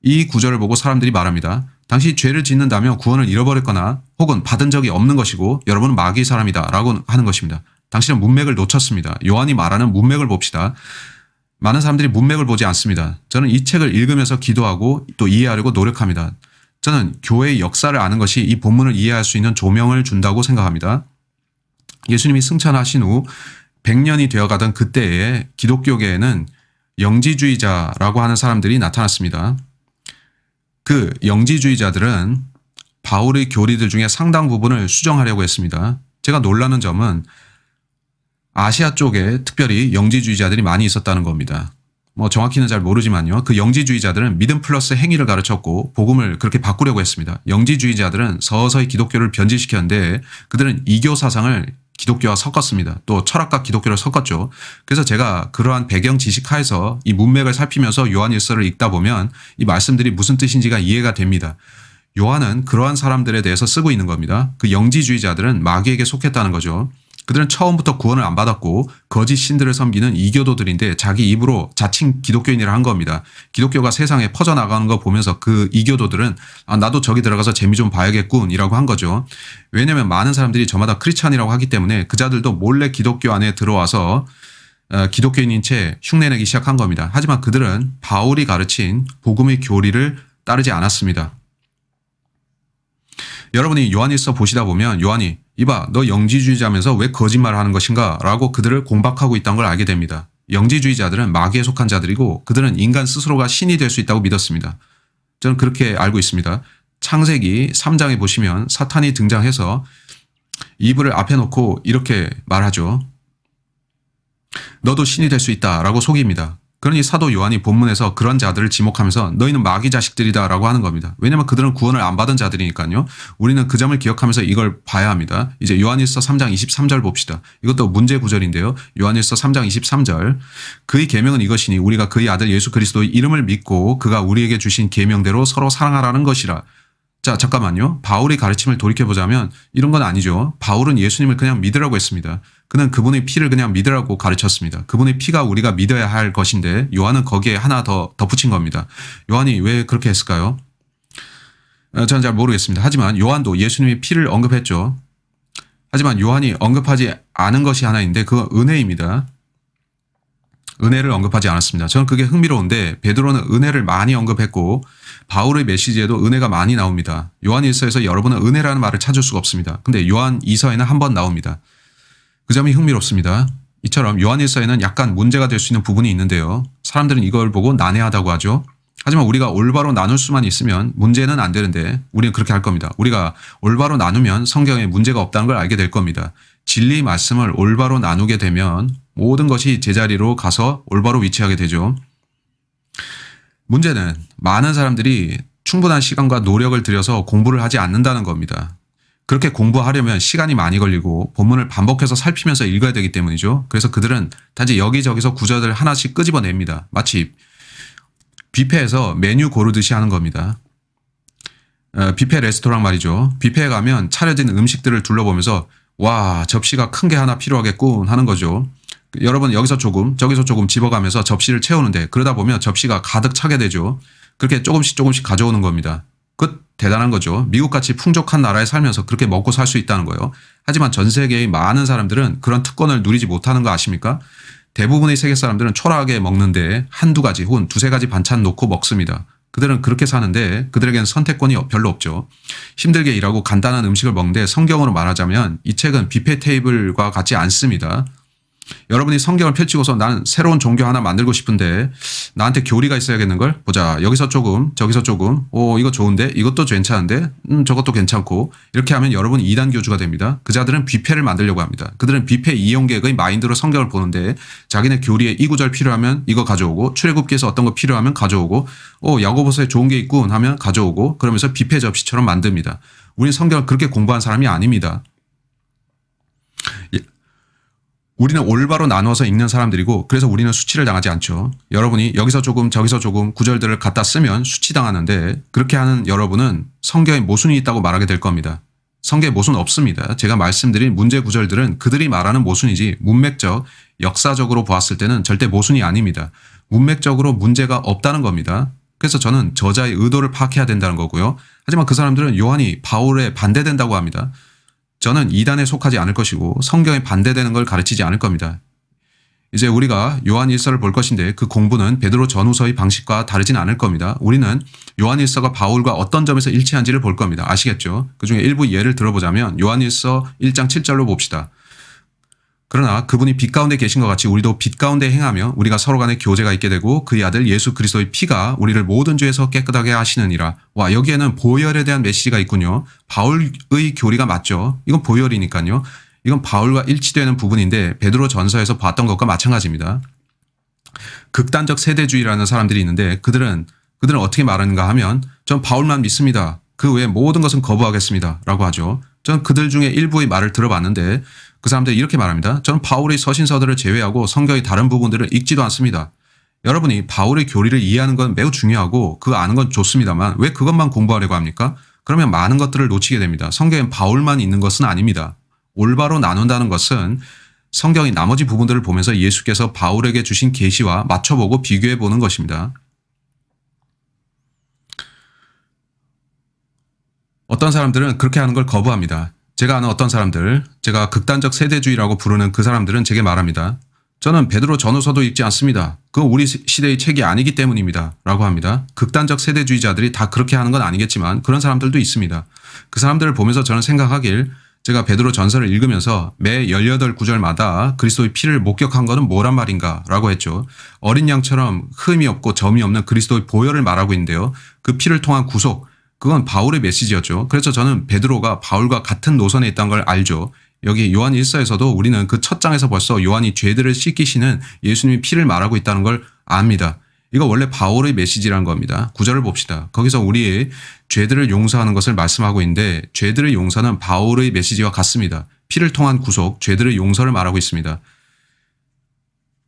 이 구절을 보고 사람들이 말합니다. 당시 죄를 짓는다면 구원을 잃어버렸거나 혹은 받은 적이 없는 것이고 여러분은 마귀의 사람이다 라고 하는 것입니다. 당신은 문맥을 놓쳤습니다. 요한이 말하는 문맥을 봅시다. 많은 사람들이 문맥을 보지 않습니다. 저는 이 책을 읽으면서 기도하고 또 이해하려고 노력합니다. 저는 교회의 역사를 아는 것이 이 본문을 이해할 수 있는 조명을 준다고 생각합니다. 예수님이 승천하신 후 100년이 되어가던 그때에 기독교계에는 영지주의자라고 하는 사람들이 나타났습니다. 그 영지주의자들은 바울의 교리들 중에 상당 부분을 수정하려고 했습니다. 제가 놀라는 점은 아시아 쪽에 특별히 영지주의자들이 많이 있었다는 겁니다. 뭐 정확히는 잘 모르지만요. 그 영지주의자들은 믿음 플러스 행위를 가르쳤고 복음을 그렇게 바꾸려고 했습니다. 영지주의자들은 서서히 기독교를 변질시켰는데 그들은 이교 사상을 기독교와 섞었습니다. 또 철학과 기독교를 섞었죠. 그래서 제가 그러한 배경 지식 하에서 이 문맥을 살피면서 요한일서를 읽다 보면 이 말씀들이 무슨 뜻인지가 이해가 됩니다. 요한은 그러한 사람들에 대해서 쓰고 있는 겁니다. 그 영지주의자들은 마귀에게 속했다는 거죠. 그들은 처음부터 구원을 안 받았고 거짓 신들을 섬기는 이교도들인데 자기 입으로 자칭 기독교인이라 한 겁니다. 기독교가 세상에 퍼져나가는 거 보면서 그 이교도들은 아, 나도 저기 들어가서 재미 좀 봐야겠군이라고 한 거죠. 왜냐하면 많은 사람들이 저마다 크리스찬이라고 하기 때문에 그자들도 몰래 기독교 안에 들어와서 어, 기독교인인 채 흉내내기 시작한 겁니다. 하지만 그들은 바울이 가르친 복음의 교리를 따르지 않았습니다. 여러분이 요한일서 보시다 보면 요한이 이봐 너 영지주의자면서 왜 거짓말을 하는 것인가 라고 그들을 공박하고 있다는 걸 알게 됩니다. 영지주의자들은 마귀에 속한 자들이고 그들은 인간 스스로가 신이 될 수 있다고 믿었습니다. 저는 그렇게 알고 있습니다. 창세기 3장에 보시면 사탄이 등장해서 이불을 앞에 놓고 이렇게 말하죠. 너도 신이 될 수 있다 라고 속입니다. 그러니 사도 요한이 본문에서 그런 자들을 지목하면서 너희는 마귀 자식들이다 라고 하는 겁니다. 왜냐하면 그들은 구원을 안 받은 자들이니까요. 우리는 그 점을 기억하면서 이걸 봐야 합니다. 이제 요한일서 3장 23절 봅시다. 이것도 문제 구절인데요. 요한일서 3장 23절 그의 계명은 이것이니 우리가 그의 아들 예수 그리스도의 이름을 믿고 그가 우리에게 주신 계명대로 서로 사랑하라는 것이라. 자 잠깐만요. 바울의 가르침을 돌이켜보자면 이런 건 아니죠. 바울은 예수님을 그냥 믿으라고 했습니다. 그는 그분의 피를 그냥 믿으라고 가르쳤습니다. 그분의 피가 우리가 믿어야 할 것인데 요한은 거기에 하나 더 덧붙인 겁니다. 요한이 왜 그렇게 했을까요? 어, 저는 잘 모르겠습니다. 하지만 요한도 예수님의 피를 언급했죠. 하지만 요한이 언급하지 않은 것이 하나 인데 그건 은혜입니다. 은혜를 언급하지 않았습니다. 저는 그게 흥미로운데 베드로는 은혜를 많이 언급했고 바울의 메시지에도 은혜가 많이 나옵니다. 요한 1서에서 여러분은 은혜라는 말을 찾을 수가 없습니다. 근데 요한 2서에는 한 번 나옵니다. 그 점이 흥미롭습니다. 이처럼 요한일서에는 약간 문제가 될 수 있는 부분이 있는데요. 사람들은 이걸 보고 난해하다고 하죠. 하지만 우리가 올바로 나눌 수만 있으면 문제는 안 되는데 우리는 그렇게 할 겁니다. 우리가 올바로 나누면 성경에 문제가 없다는 걸 알게 될 겁니다. 진리 말씀을 올바로 나누게 되면 모든 것이 제자리로 가서 올바로 위치하게 되죠. 문제는 많은 사람들이 충분한 시간과 노력을 들여서 공부를 하지 않는다는 겁니다. 그렇게 공부하려면 시간이 많이 걸리고 본문을 반복해서 살피면서 읽어야 되기 때문이죠. 그래서 그들은 단지 여기저기서 구절들 하나씩 끄집어냅니다. 마치 뷔페에서 메뉴 고르듯이 하는 겁니다. 어, 뷔페 레스토랑 말이죠. 뷔페에 가면 차려진 음식들을 둘러보면서 와 접시가 큰 게 하나 필요하겠군 하는 거죠. 여러분 여기서 조금 저기서 조금 집어가면서 접시를 채우는데 그러다 보면 접시가 가득 차게 되죠. 그렇게 조금씩 조금씩 가져오는 겁니다. 끝 대단한 거죠. 미국같이 풍족한 나라에 살면서 그렇게 먹고 살 수 있다는 거예요. 하지만 전 세계의 많은 사람들은 그런 특권을 누리지 못하는 거 아십니까? 대부분의 세계 사람들은 초라하게 먹는데 한두 가지 혹은 두세 가지 반찬 놓고 먹습니다. 그들은 그렇게 사는데 그들에겐 선택권이 별로 없죠. 힘들게 일하고 간단한 음식을 먹는데 성경으로 말하자면 이 책은 뷔페 테이블과 같지 않습니다. 여러분이 성경을 펼치고서 나는 새로운 종교 하나 만들고 싶은데 나한테 교리가 있어야겠는걸? 보자. 여기서 조금, 저기서 조금. 오, 이거 좋은데? 이것도 괜찮은데? 음, 저것도 괜찮고. 이렇게 하면 여러분 2단 교주가 됩니다. 그자들은 뷔페를 만들려고 합니다. 그들은 뷔페 이용객의 마인드로 성경을 보는데 자기네 교리에 이 구절 필요하면 이거 가져오고 출애굽기에서 어떤 거 필요하면 가져오고 오, 야고보서에 좋은 게 있군 하면 가져오고 그러면서 뷔페 접시처럼 만듭니다. 우린 성경을 그렇게 공부한 사람이 아닙니다. 우리는 올바로 나눠서 읽는 사람들이고 그래서 우리는 수치를 당하지 않죠. 여러분이 여기서 조금 저기서 조금 구절들을 갖다 쓰면 수치당하는데 그렇게 하는 여러분은 성경에 모순이 있다고 말하게 될 겁니다. 성경에 모순 없습니다. 제가 말씀드린 문제 구절들은 그들이 말하는 모순이지 문맥적, 역사적으로 보았을 때는 절대 모순이 아닙니다. 문맥적으로 문제가 없다는 겁니다. 그래서 저는 저자의 의도를 파악해야 된다는 거고요. 하지만 그 사람들은 요한이 바울에 반대된다고 합니다. 저는 이단에 속하지 않을 것이고 성경에 반대되는 걸 가르치지 않을 겁니다. 이제 우리가 요한일서를 볼 것인데 그 공부는 베드로 전후서의 방식과 다르진 않을 겁니다. 우리는 요한일서가 바울과 어떤 점에서 일치한지를 볼 겁니다. 아시겠죠? 그중에 일부 예를 들어보자면 요한일서 1장 7절로 봅시다. 그러나 그분이 빛 가운데 계신 것 같이 우리도 빛 가운데 행하며 우리가 서로 간에 교제가 있게 되고 그의 아들 예수 그리스도의 피가 우리를 모든 죄에서 깨끗하게 하시느니라. 와 여기에는 보혈에 대한 메시지가 있군요. 바울의 교리가 맞죠. 이건 보혈이니까요. 이건 바울과 일치되는 부분인데 베드로 전서에서 봤던 것과 마찬가지입니다. 극단적 세대주의라는 사람들이 있는데 그들은 그들은 어떻게 말하는가 하면 전 바울만 믿습니다. 그 외에 모든 것은 거부하겠습니다. 라고 하죠. 전 그들 중에 일부의 말을 들어봤는데 그 사람들이 이렇게 말합니다. 저는 바울의 서신서들을 제외하고 성경의 다른 부분들을 읽지도 않습니다. 여러분이 바울의 교리를 이해하는 건 매우 중요하고 그 아는 건 좋습니다만 왜 그것만 공부하려고 합니까? 그러면 많은 것들을 놓치게 됩니다. 성경엔 바울만 있는 것은 아닙니다. 올바로 나눈다는 것은 성경의 나머지 부분들을 보면서 예수께서 바울에게 주신 계시와 맞춰보고 비교해 보는 것입니다. 어떤 사람들은 그렇게 하는 걸 거부합니다. 제가 아는 어떤 사람들, 제가 극단적 세대주의라고 부르는 그 사람들은 제게 말합니다. 저는 베드로 전후서도 읽지 않습니다. 그 우리 시대의 책이 아니기 때문입니다. 라고 합니다. 극단적 세대주의자들이 다 그렇게 하는 건 아니겠지만 그런 사람들도 있습니다. 그 사람들을 보면서 저는 생각하길 제가 베드로 전서를 읽으면서 매 18구절마다 그리스도의 피를 목격한 것은 뭐란 말인가 라고 했죠. 어린 양처럼 흠이 없고 점이 없는 그리스도의 보혈을 말하고 있는데요. 그 피를 통한 구속, 그건 바울의 메시지였죠. 그래서 저는 베드로가 바울과 같은 노선에 있다는 걸 알죠. 여기 요한 1서에서도 우리는 그 첫 장에서 벌써 요한이 죄들을 씻기시는 예수님의 피를 말하고 있다는 걸 압니다. 이거 원래 바울의 메시지란 겁니다. 구절을 봅시다. 거기서 우리의 죄들을 용서하는 것을 말씀하고 있는데 죄들의 용서는 바울의 메시지와 같습니다. 피를 통한 구속, 죄들의 용서를 말하고 있습니다.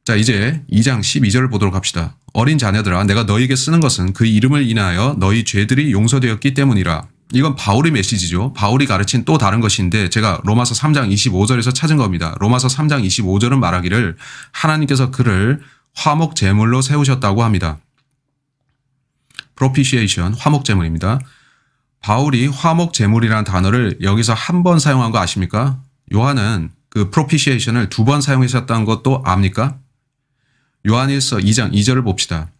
자 이제 2장 12절을 보도록 합시다. 어린 자녀들아 내가 너에게 쓰는 것은 그 이름을 인하여 너희 죄들이 용서되었기 때문이라. 이건 바울의 메시지죠. 바울이 가르친 또 다른 것인데 제가 로마서 3장 25절에서 찾은 겁니다. 로마서 3장 25절은 말하기를 하나님께서 그를 화목 제물로 세우셨다고 합니다. 프로피시에이션 화목 제물입니다. 바울이 화목 제물이라는 단어를 여기서 한 번 사용한 거 아십니까? 요한은 그 프로피시에이션을 두 번사용하셨다는 것도 압니까? 요한일서 2장 2절을 봅시다.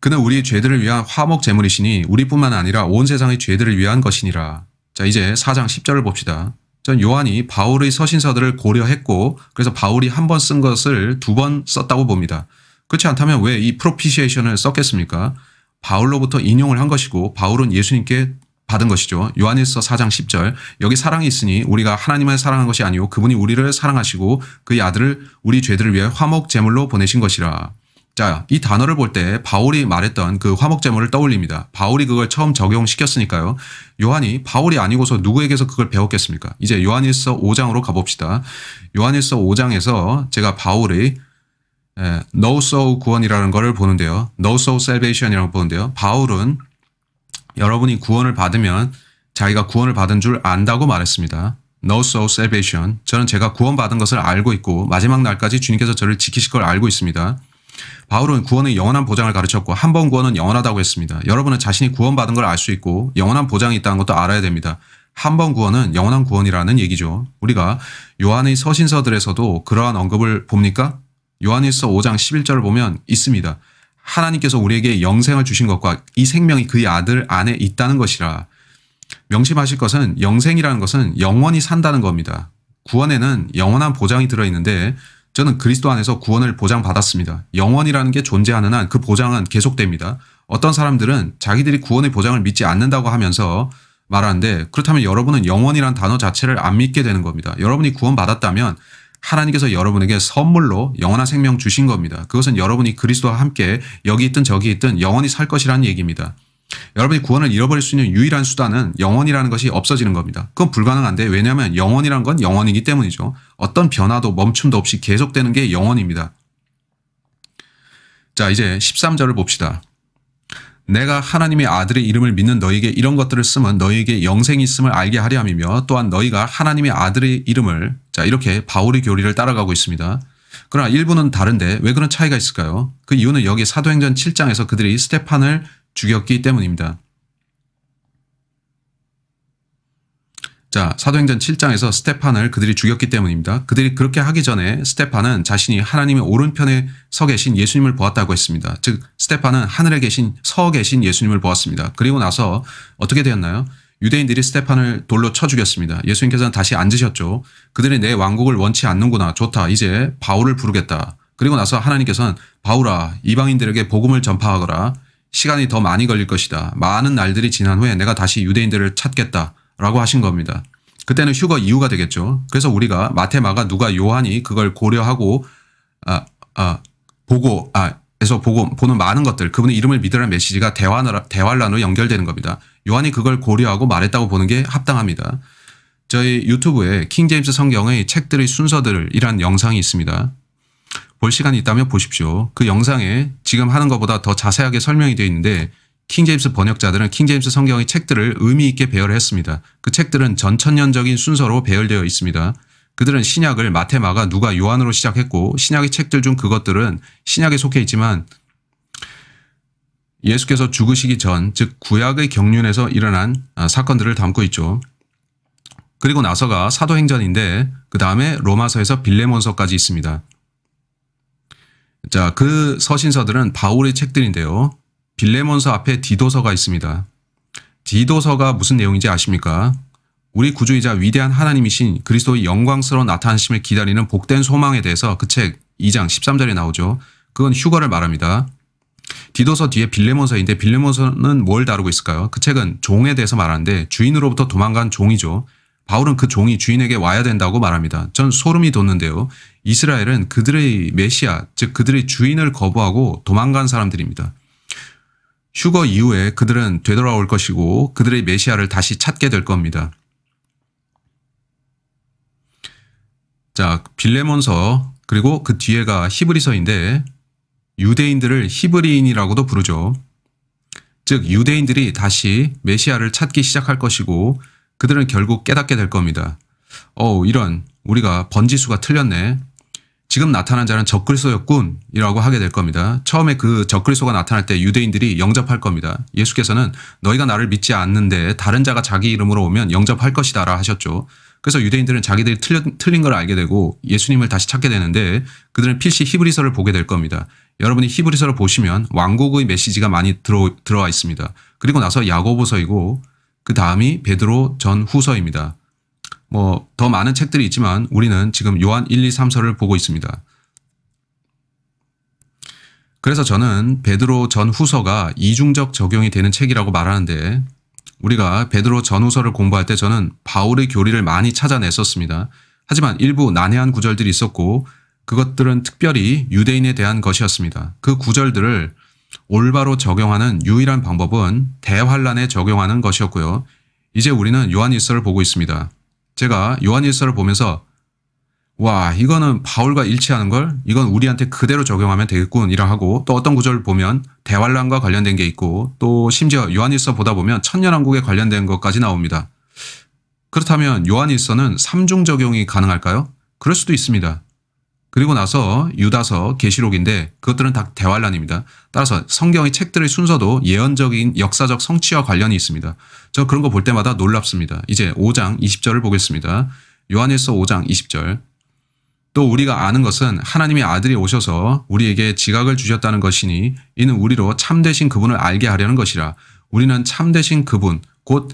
그는 우리의 죄들을 위한 화목 제물이시니 우리뿐만 아니라 온 세상의 죄들을 위한 것이니라. 자 이제 4장 10절을 봅시다. 전 요한이 바울의 서신서들을 고려했고 그래서 바울이 한 번 쓴 것을 두 번 썼다고 봅니다. 그렇지 않다면 왜 이 프로피시에이션을 썼겠습니까? 바울로부터 인용을 한 것이고 바울은 예수님께 받은 것이죠. 요한일서 4장 10절 여기 사랑이 있으니 우리가 하나님을 사랑한 것이 아니오 그분이 우리를 사랑하시고 그의 아들을 우리 죄들을 위해 화목 제물로 보내신 것이라. 자, 이 단어를 볼 때 바울이 말했던 그 화목제물을 떠올립니다. 바울이 그걸 처음 적용시켰으니까요. 요한이 바울이 아니고서 누구에게서 그걸 배웠겠습니까? 이제 요한일서 5장으로 가봅시다. 요한일서 5장에서 제가 바울의 에, no soul 구원이라는 것을 보는데요. no soul salvation이라고 보는데요. 바울은 여러분이 구원을 받으면 자기가 구원을 받은 줄 안다고 말했습니다. No soul salvation. 저는 제가 구원받은 것을 알고 있고 마지막 날까지 주님께서 저를 지키실 걸 알고 있습니다. 바울은 구원의 영원한 보장을 가르쳤고 한 번 구원은 영원하다고 했습니다. 여러분은 자신이 구원받은 걸 알 수 있고 영원한 보장이 있다는 것도 알아야 됩니다. 한 번 구원은 영원한 구원이라는 얘기죠. 우리가 요한의 서신서들에서도 그러한 언급을 봅니까? 요한일서 5장 11절을 보면 있습니다. 하나님께서 우리에게 영생을 주신 것과 이 생명이 그의 아들 안에 있다는 것이라 명심하실 것은 영생이라는 것은 영원히 산다는 겁니다. 구원에는 영원한 보장이 들어있는데 저는 그리스도 안에서 구원을 보장받았습니다. 영원이라는 게 존재하는 한 그 보장은 계속됩니다. 어떤 사람들은 자기들이 구원의 보장을 믿지 않는다고 하면서 말하는데 그렇다면 여러분은 영원이란 단어 자체를 안 믿게 되는 겁니다. 여러분이 구원받았다면 하나님께서 여러분에게 선물로 영원한 생명 주신 겁니다. 그것은 여러분이 그리스도와 함께 여기 있든 저기 있든 영원히 살 것이라는 얘기입니다. 여러분이 구원을 잃어버릴 수 있는 유일한 수단은 영원이라는 것이 없어지는 겁니다. 그건 불가능한데 왜냐하면 영원이란 건 영원이기 때문이죠. 어떤 변화도 멈춤도 없이 계속되는 게 영원입니다. 자 이제 13절을 봅시다. 내가 하나님의 아들의 이름을 믿는 너희에게 이런 것들을 쓰면 너희에게 영생이 있음을 알게 하려 함이며 또한 너희가 하나님의 아들의 이름을 자, 이렇게 바울의 교리를 따라가고 있습니다. 그러나 일부는 다른데 왜 그런 차이가 있을까요? 그 이유는 여기 사도행전 7장에서 그들이 스테판을 죽였기 때문입니다. 자, 사도행전 7장에서 스테판을 그들이 죽였기 때문입니다. 그들이 그렇게 하기 전에 스테판은 자신이 하나님의 오른편에 서 계신 예수님을 보았다고 했습니다. 즉, 스테판은 하늘에 계신, 서 계신 예수님을 보았습니다. 그리고 나서 어떻게 되었나요? 유대인들이 스테판을 돌로 쳐 죽였습니다. 예수님께서는 다시 앉으셨죠. 그들이 내 왕국을 원치 않는구나. 좋다. 이제 바울을 부르겠다. 그리고 나서 하나님께서는 바울아 이방인들에게 복음을 전파하거라. 시간이 더 많이 걸릴 것이다. 많은 날들이 지난 후에 내가 다시 유대인들을 찾겠다. 라고 하신 겁니다. 그때는 휴거 이유가 되겠죠. 그래서 우리가 마테마가 누가 요한이 그걸 고려하고 아, 아, 보고 아, 에서 보고 보는 많은 것들 그분의 이름을 믿으라는 메시지가 대활란으로 연결되는 겁니다. 요한이 그걸 고려하고 말했다고 보는 게 합당합니다. 저희 유튜브에 킹제임스 성경의 책들의 순서들이란 영상이 있습니다. 볼 시간이 있다면 보십시오. 그 영상에 지금 하는 것보다 더 자세하게 설명이 되어 있는데 킹제임스 번역자들은 킹제임스 성경의 책들을 의미 있게 배열했습니다. 그 책들은 전천년적인 순서로 배열되어 있습니다. 그들은 신약을 마테마가 누가 요한으로 시작했고 신약의 책들 중 그것들은 신약에 속해 있지만 예수께서 죽으시기 전 즉 구약의 경륜에서 일어난 아, 사건들을 담고 있죠. 그리고 나서가 사도행전인데 그 다음에 로마서에서 빌레몬서까지 있습니다. 자, 그 서신서들은 바울의 책들인데요. 빌레몬서 앞에 디도서가 있습니다. 디도서가 무슨 내용인지 아십니까? 우리 구주이자 위대한 하나님이신 그리스도의 영광스러운 나타나심을 기다리는 복된 소망에 대해서 그 책 2장 13절에 나오죠. 그건 휴거를 말합니다. 디도서 뒤에 빌레몬서인데 빌레몬서는 뭘 다루고 있을까요? 그 책은 종에 대해서 말하는데 주인으로부터 도망간 종이죠. 바울은 그 종이 주인에게 와야 된다고 말합니다. 전 소름이 돋는데요. 이스라엘은 그들의 메시아, 즉 그들의 주인을 거부하고 도망간 사람들입니다. 휴거 이후에 그들은 되돌아올 것이고 그들의 메시아를 다시 찾게 될 겁니다. 자, 빌레몬서 그리고 그 뒤에가 히브리서인데 유대인들을 히브리인이라고도 부르죠. 즉 유대인들이 다시 메시아를 찾기 시작할 것이고 그들은 결국 깨닫게 될 겁니다. 어우 이런 우리가 번지수가 틀렸네. 지금 나타난 자는 적그리소였군 이라고 하게 될 겁니다. 처음에 그적그리소가 나타날 때 유대인들이 영접할 겁니다. 예수께서는 너희가 나를 믿지 않는데 다른 자가 자기 이름으로 오면 영접할 것이다 라 하셨죠. 그래서 유대인들은 자기들이 틀려, 틀린 걸 알게 되고 예수님을 다시 찾게 되는데 그들은 필시 히브리서를 보게 될 겁니다. 여러분이 히브리서를 보시면 왕국의 메시지가 많이 들어, 들어와 있습니다. 그리고 나서 야고보서이고 그 다음이 베드로 전 후서입니다. 뭐 더 많은 책들이 있지만 우리는 지금 요한 1, 2, 3서를 보고 있습니다. 그래서 저는 베드로 전 후서가 이중적 적용이 되는 책이라고 말하는데 우리가 베드로 전후서를 공부할 때 저는 바울의 교리를 많이 찾아냈었습니다. 하지만 일부 난해한 구절들이 있었고 그것들은 특별히 유대인에 대한 것이었습니다. 그 구절들을 올바로 적용하는 유일한 방법은 대환란에 적용하는 것이었고요. 이제 우리는 요한일서를 보고 있습니다. 제가 요한일서를 보면서 와 이거는 바울과 일치하는 걸 이건 우리한테 그대로 적용하면 되겠군이라 하고 또 어떤 구절을 보면 대환란과 관련된 게 있고 또 심지어 요한일서 보다 보면 천년왕국에 관련된 것까지 나옵니다. 그렇다면 요한일서는 3중 적용이 가능할까요? 그럴 수도 있습니다. 그리고 나서 유다서 계시록인데 그것들은 다 대환란입니다. 따라서 성경의 책들의 순서도 예언적인 역사적 성취와 관련이 있습니다. 저 그런 거 볼 때마다 놀랍습니다. 이제 5장 20절을 보겠습니다. 요한일서 5장 20절 또 우리가 아는 것은 하나님의 아들이 오셔서 우리에게 지각을 주셨다는 것이니 이는 우리로 참되신 그분을 알게 하려는 것이라 우리는 참되신 그분 곧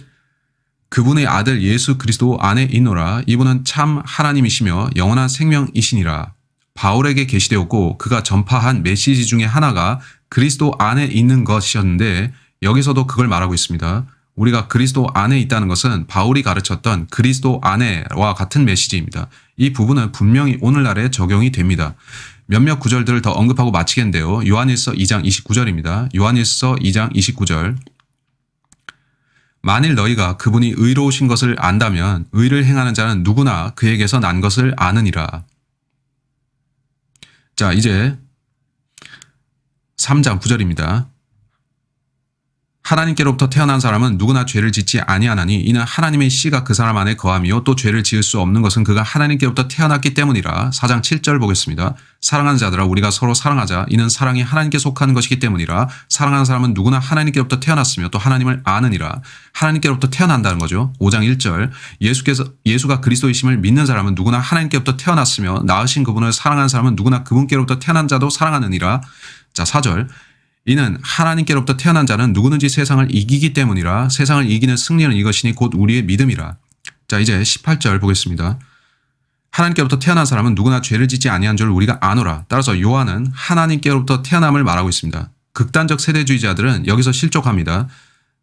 그분의 아들 예수 그리스도 안에 있노라 이분은 참 하나님이시며 영원한 생명이시니라 바울에게 계시되었고 그가 전파한 메시지 중에 하나가 그리스도 안에 있는 것이었는데 여기서도 그걸 말하고 있습니다. 우리가 그리스도 안에 있다는 것은 바울이 가르쳤던 그리스도 안에와 같은 메시지입니다. 이 부분은 분명히 오늘날에 적용이 됩니다. 몇몇 구절들을 더 언급하고 마치겠는데요. 요한일서 2장 29절입니다. 요한일서 2장 29절 만일 너희가 그분이 의로우신 것을 안다면 의를 행하는 자는 누구나 그에게서 난 것을 아느니라. 자 이제 3장 9절입니다. 하나님께로부터 태어난 사람은 누구나 죄를 짓지 아니하나니 이는 하나님의 씨가 그 사람 안에 거함이요 또 죄를 지을 수 없는 것은 그가 하나님께로부터 태어났기 때문이라 4장 7절 보겠습니다. 사랑하는 자들아 우리가 서로 사랑하자 이는 사랑이 하나님께 속하는 것이기 때문이라 사랑하는 사람은 누구나 하나님께로부터 태어났으며 또 하나님을 아느니라 하나님께로부터 태어난다는 거죠. 5장 1절 예수께서 예수가 그리스도이심을 믿는 사람은 누구나 하나님께로부터 태어났으며 나으신 그분을 사랑하는 사람은 누구나 그분께로부터 태어난 자도 사랑하느니라 자 4절 이는 하나님께로부터 태어난 자는 누구든지 세상을 이기기 때문이라 세상을 이기는 승리는 이것이니 곧 우리의 믿음이라. 자 이제 18절 보겠습니다. 하나님께로부터 태어난 사람은 누구나 죄를 짓지 아니한 줄 우리가 아노라. 따라서 요한은 하나님께로부터 태어남을 말하고 있습니다. 극단적 세대주의자들은 여기서 실족합니다.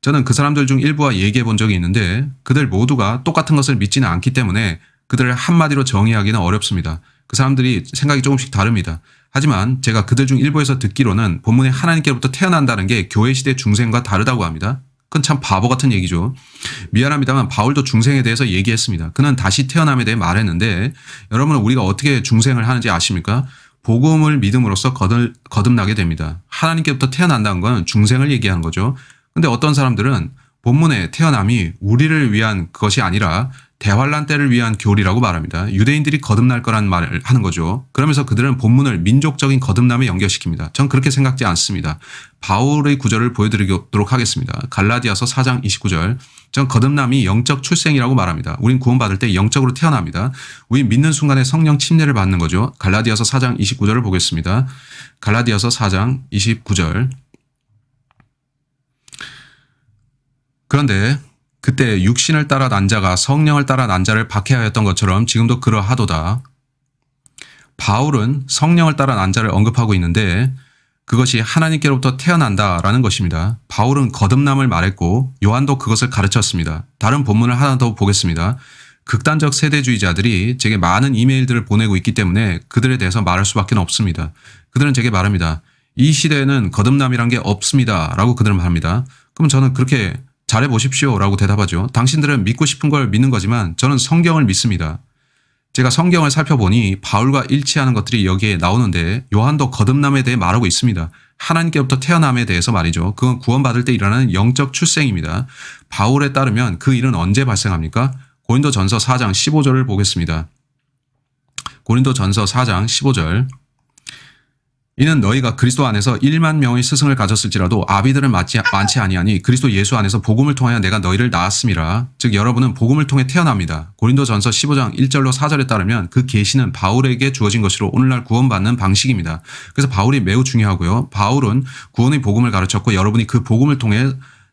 저는 그 사람들 중 일부와 얘기해 본 적이 있는데 그들 모두가 똑같은 것을 믿지는 않기 때문에 그들을 한마디로 정의하기는 어렵습니다. 그 사람들이 생각이 조금씩 다릅니다. 하지만 제가 그들 중 일부에서 듣기로는 본문에 하나님께로부터 태어난다는 게 교회 시대 중생과 다르다고 합니다. 그건 참 바보 같은 얘기죠. 미안합니다만 바울도 중생에 대해서 얘기했습니다. 그는 다시 태어남에 대해 말했는데 여러분 은 우리가 어떻게 중생을 하는지 아십니까? 복음을 믿음으로써 거듭, 거듭나게 됩니다. 하나님께부터 태어난다는 건 중생을 얘기하는 거죠. 근데 어떤 사람들은 본문의 태어남이 우리를 위한 것이 아니라 대환란 때를 위한 교리라고 말합니다. 유대인들이 거듭날 거란 말을 하는 거죠. 그러면서 그들은 본문을 민족적인 거듭남에 연결시킵니다. 전 그렇게 생각지 않습니다. 바울의 구절을 보여드리도록 하겠습니다. 갈라디아서 4장 29절 전 거듭남이 영적 출생이라고 말합니다. 우린 구원받을 때 영적으로 태어납니다. 우린 믿는 순간에 성령 침례를 받는 거죠. 갈라디아서 4장 29절을 보겠습니다. 갈라디아서 4장 29절 그런데 그때 육신을 따라 난 자가 성령을 따라 난 자를 박해하였던 것처럼 지금도 그러하도다. 바울은 성령을 따라 난 자를 언급하고 있는데 그것이 하나님께로부터 태어난다라는 것입니다. 바울은 거듭남을 말했고 요한도 그것을 가르쳤습니다. 다른 본문을 하나 더 보겠습니다. 극단적 세대주의자들이 제게 많은 이메일들을 보내고 있기 때문에 그들에 대해서 말할 수밖에 없습니다. 그들은 제게 말합니다. 이 시대에는 거듭남이란 게 없습니다. 라고 그들은 말합니다. 그럼 저는 그렇게 잘해보십시오 라고 대답하죠. 당신들은 믿고 싶은 걸 믿는 거지만 저는 성경을 믿습니다. 제가 성경을 살펴보니 바울과 일치하는 것들이 여기에 나오는데 요한도 거듭남에 대해 말하고 있습니다. 하나님께부터 태어남에 대해서 말이죠. 그건 구원받을 때 일어나는 영적 출생입니다. 바울에 따르면 그 일은 언제 발생합니까? 고린도 전서 4장 15절을 보겠습니다. 고린도 전서 4장 15절 이는 너희가 그리스도 안에서 1만 명의 스승을 가졌을지라도 아비들은 맞지, 많지 아니하니 그리스도 예수 안에서 복음을 통하여 내가 너희를 낳았습니다즉 여러분은 복음을 통해 태어납니다. 고린도전서 15장 1절로 4절에 따르면 그 계시는 바울에게 주어진 것으로 오늘날 구원받는 방식입니다. 그래서 바울이 매우 중요하고요. 바울은 구원의 복음을 가르쳤고 여러분이 그 복음을 통해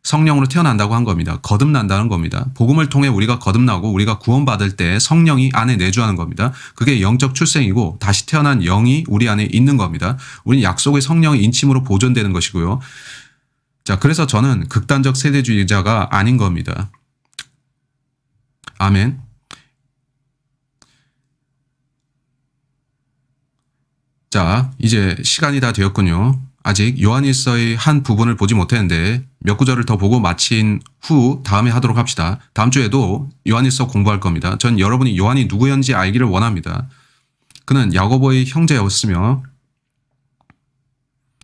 성령으로 태어난다고 한 겁니다. 거듭난다는 겁니다. 복음을 통해 우리가 거듭나고 우리가 구원받을 때 성령이 안에 내주하는 겁니다. 그게 영적 출생이고 다시 태어난 영이 우리 안에 있는 겁니다. 우린 약속의 성령의 인침으로 보존되는 것이고요. 자, 그래서 저는 극단적 세대주의자가 아닌 겁니다. 아멘. 자, 이제 시간이 다 되었군요. 아직 요한일서의 한 부분을 보지 못했는데 몇 구절을 더 보고 마친 후 다음에 하도록 합시다. 다음 주에도 요한일서 공부할 겁니다. 전 여러분이 요한이 누구였는지 알기를 원합니다. 그는 야고보의 형제였으며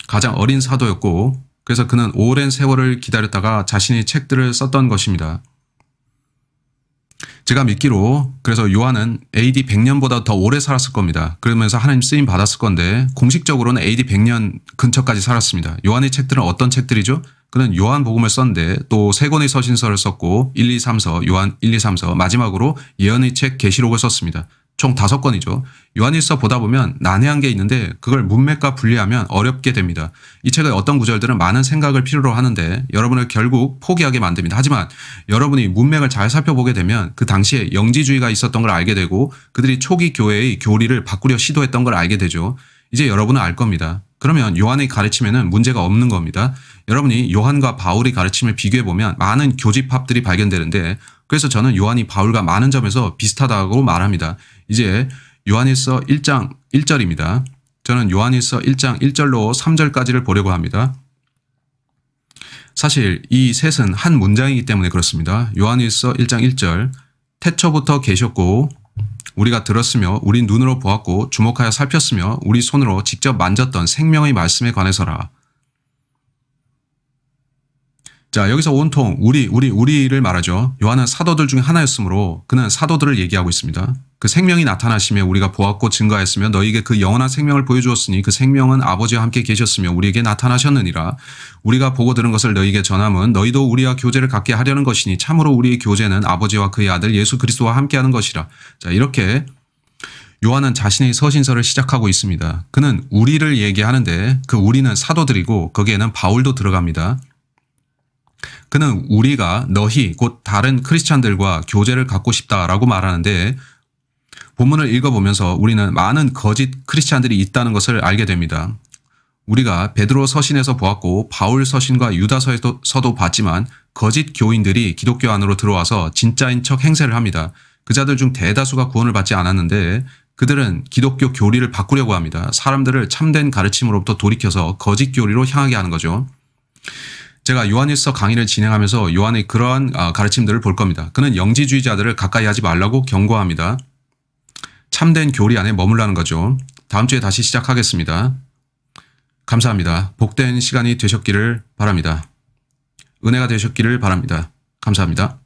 가장 어린 사도였고 그래서 그는 오랜 세월을 기다렸다가 자신의 책들을 썼던 것입니다. 제가 믿기로 그래서 요한은 AD 100년보다 더 오래 살았을 겁니다. 그러면서 하나님 쓰임 받았을 건데 공식적으로는 AD 100년 근처까지 살았습니다. 요한의 책들은 어떤 책들이죠? 그는 요한복음을 썼는데 또 세 권의 서신서를 썼고 1, 2, 3서, 요한 1, 2, 3서 마지막으로 예언의 책 계시록을 썼습니다. 총 다섯 권이죠. 요한일서 보다 보면 난해한 게 있는데 그걸 문맥과 분리하면 어렵게 됩니다. 이 책의 어떤 구절들은 많은 생각을 필요로 하는데 여러분을 결국 포기하게 만듭니다. 하지만 여러분이 문맥을 잘 살펴보게 되면 그 당시에 영지주의가 있었던 걸 알게 되고 그들이 초기 교회의 교리를 바꾸려 시도했던 걸 알게 되죠. 이제 여러분은 알 겁니다. 그러면 요한의 가르침에는 문제가 없는 겁니다. 여러분이 요한과 바울의 가르침을 비교해보면 많은 교집합들이 발견되는데 그래서 저는 요한이 바울과 많은 점에서 비슷하다고 말합니다. 이제 요한일서 1장 1절입니다. 저는 요한일서 1장 1절로 3절까지를 보려고 합니다. 사실 이 셋은 한 문장이기 때문에 그렇습니다. 요한일서 1장 1절 태초부터 계셨고 우리가 들었으며 우리 눈으로 보았고 주목하여 살폈으며 우리 손으로 직접 만졌던 생명의 말씀에 관해서라. 자 여기서 온통 우리 우리 우리를 말하죠. 요한은 사도들 중에 하나였으므로 그는 사도들을 얘기하고 있습니다. 그 생명이 나타나시며 우리가 보았고 증가했으며 너희에게 그 영원한 생명을 보여주었으니 그 생명은 아버지와 함께 계셨으며 우리에게 나타나셨느니라 우리가 보고 들은 것을 너희에게 전함은 너희도 우리와 교제를 갖게 하려는 것이니 참으로 우리의 교제는 아버지와 그의 아들 예수 그리스도와 함께하는 것이라 자 이렇게 요한은 자신의 서신서를 시작하고 있습니다. 그는 우리를 얘기하는데 그 우리는 사도들이고 거기에는 바울도 들어갑니다. 그는 우리가 너희 곧 다른 크리스찬들과 교제를 갖고 싶다라고 말하는데 본문을 읽어보면서 우리는 많은 거짓 크리스찬들이 있다는 것을 알게 됩니다. 우리가 베드로 서신에서 보았고 바울 서신과 유다서에서도 봤지만 거짓 교인들이 기독교 안으로 들어와서 진짜인 척 행세를 합니다. 그자들 중 대다수가 구원을 받지 않았는데 그들은 기독교 교리를 바꾸려고 합니다. 사람들을 참된 가르침으로부터 돌이켜서 거짓 교리로 향하게 하는 거죠. 제가 요한일서 강의를 진행하면서 요한의 그러한 아, 가르침들을 볼 겁니다. 그는 영지주의자들을 가까이 하지 말라고 경고합니다. 참된 교리 안에 머물라는 거죠. 다음 주에 다시 시작하겠습니다. 감사합니다. 복된 시간이 되셨기를 바랍니다. 은혜가 되셨기를 바랍니다. 감사합니다.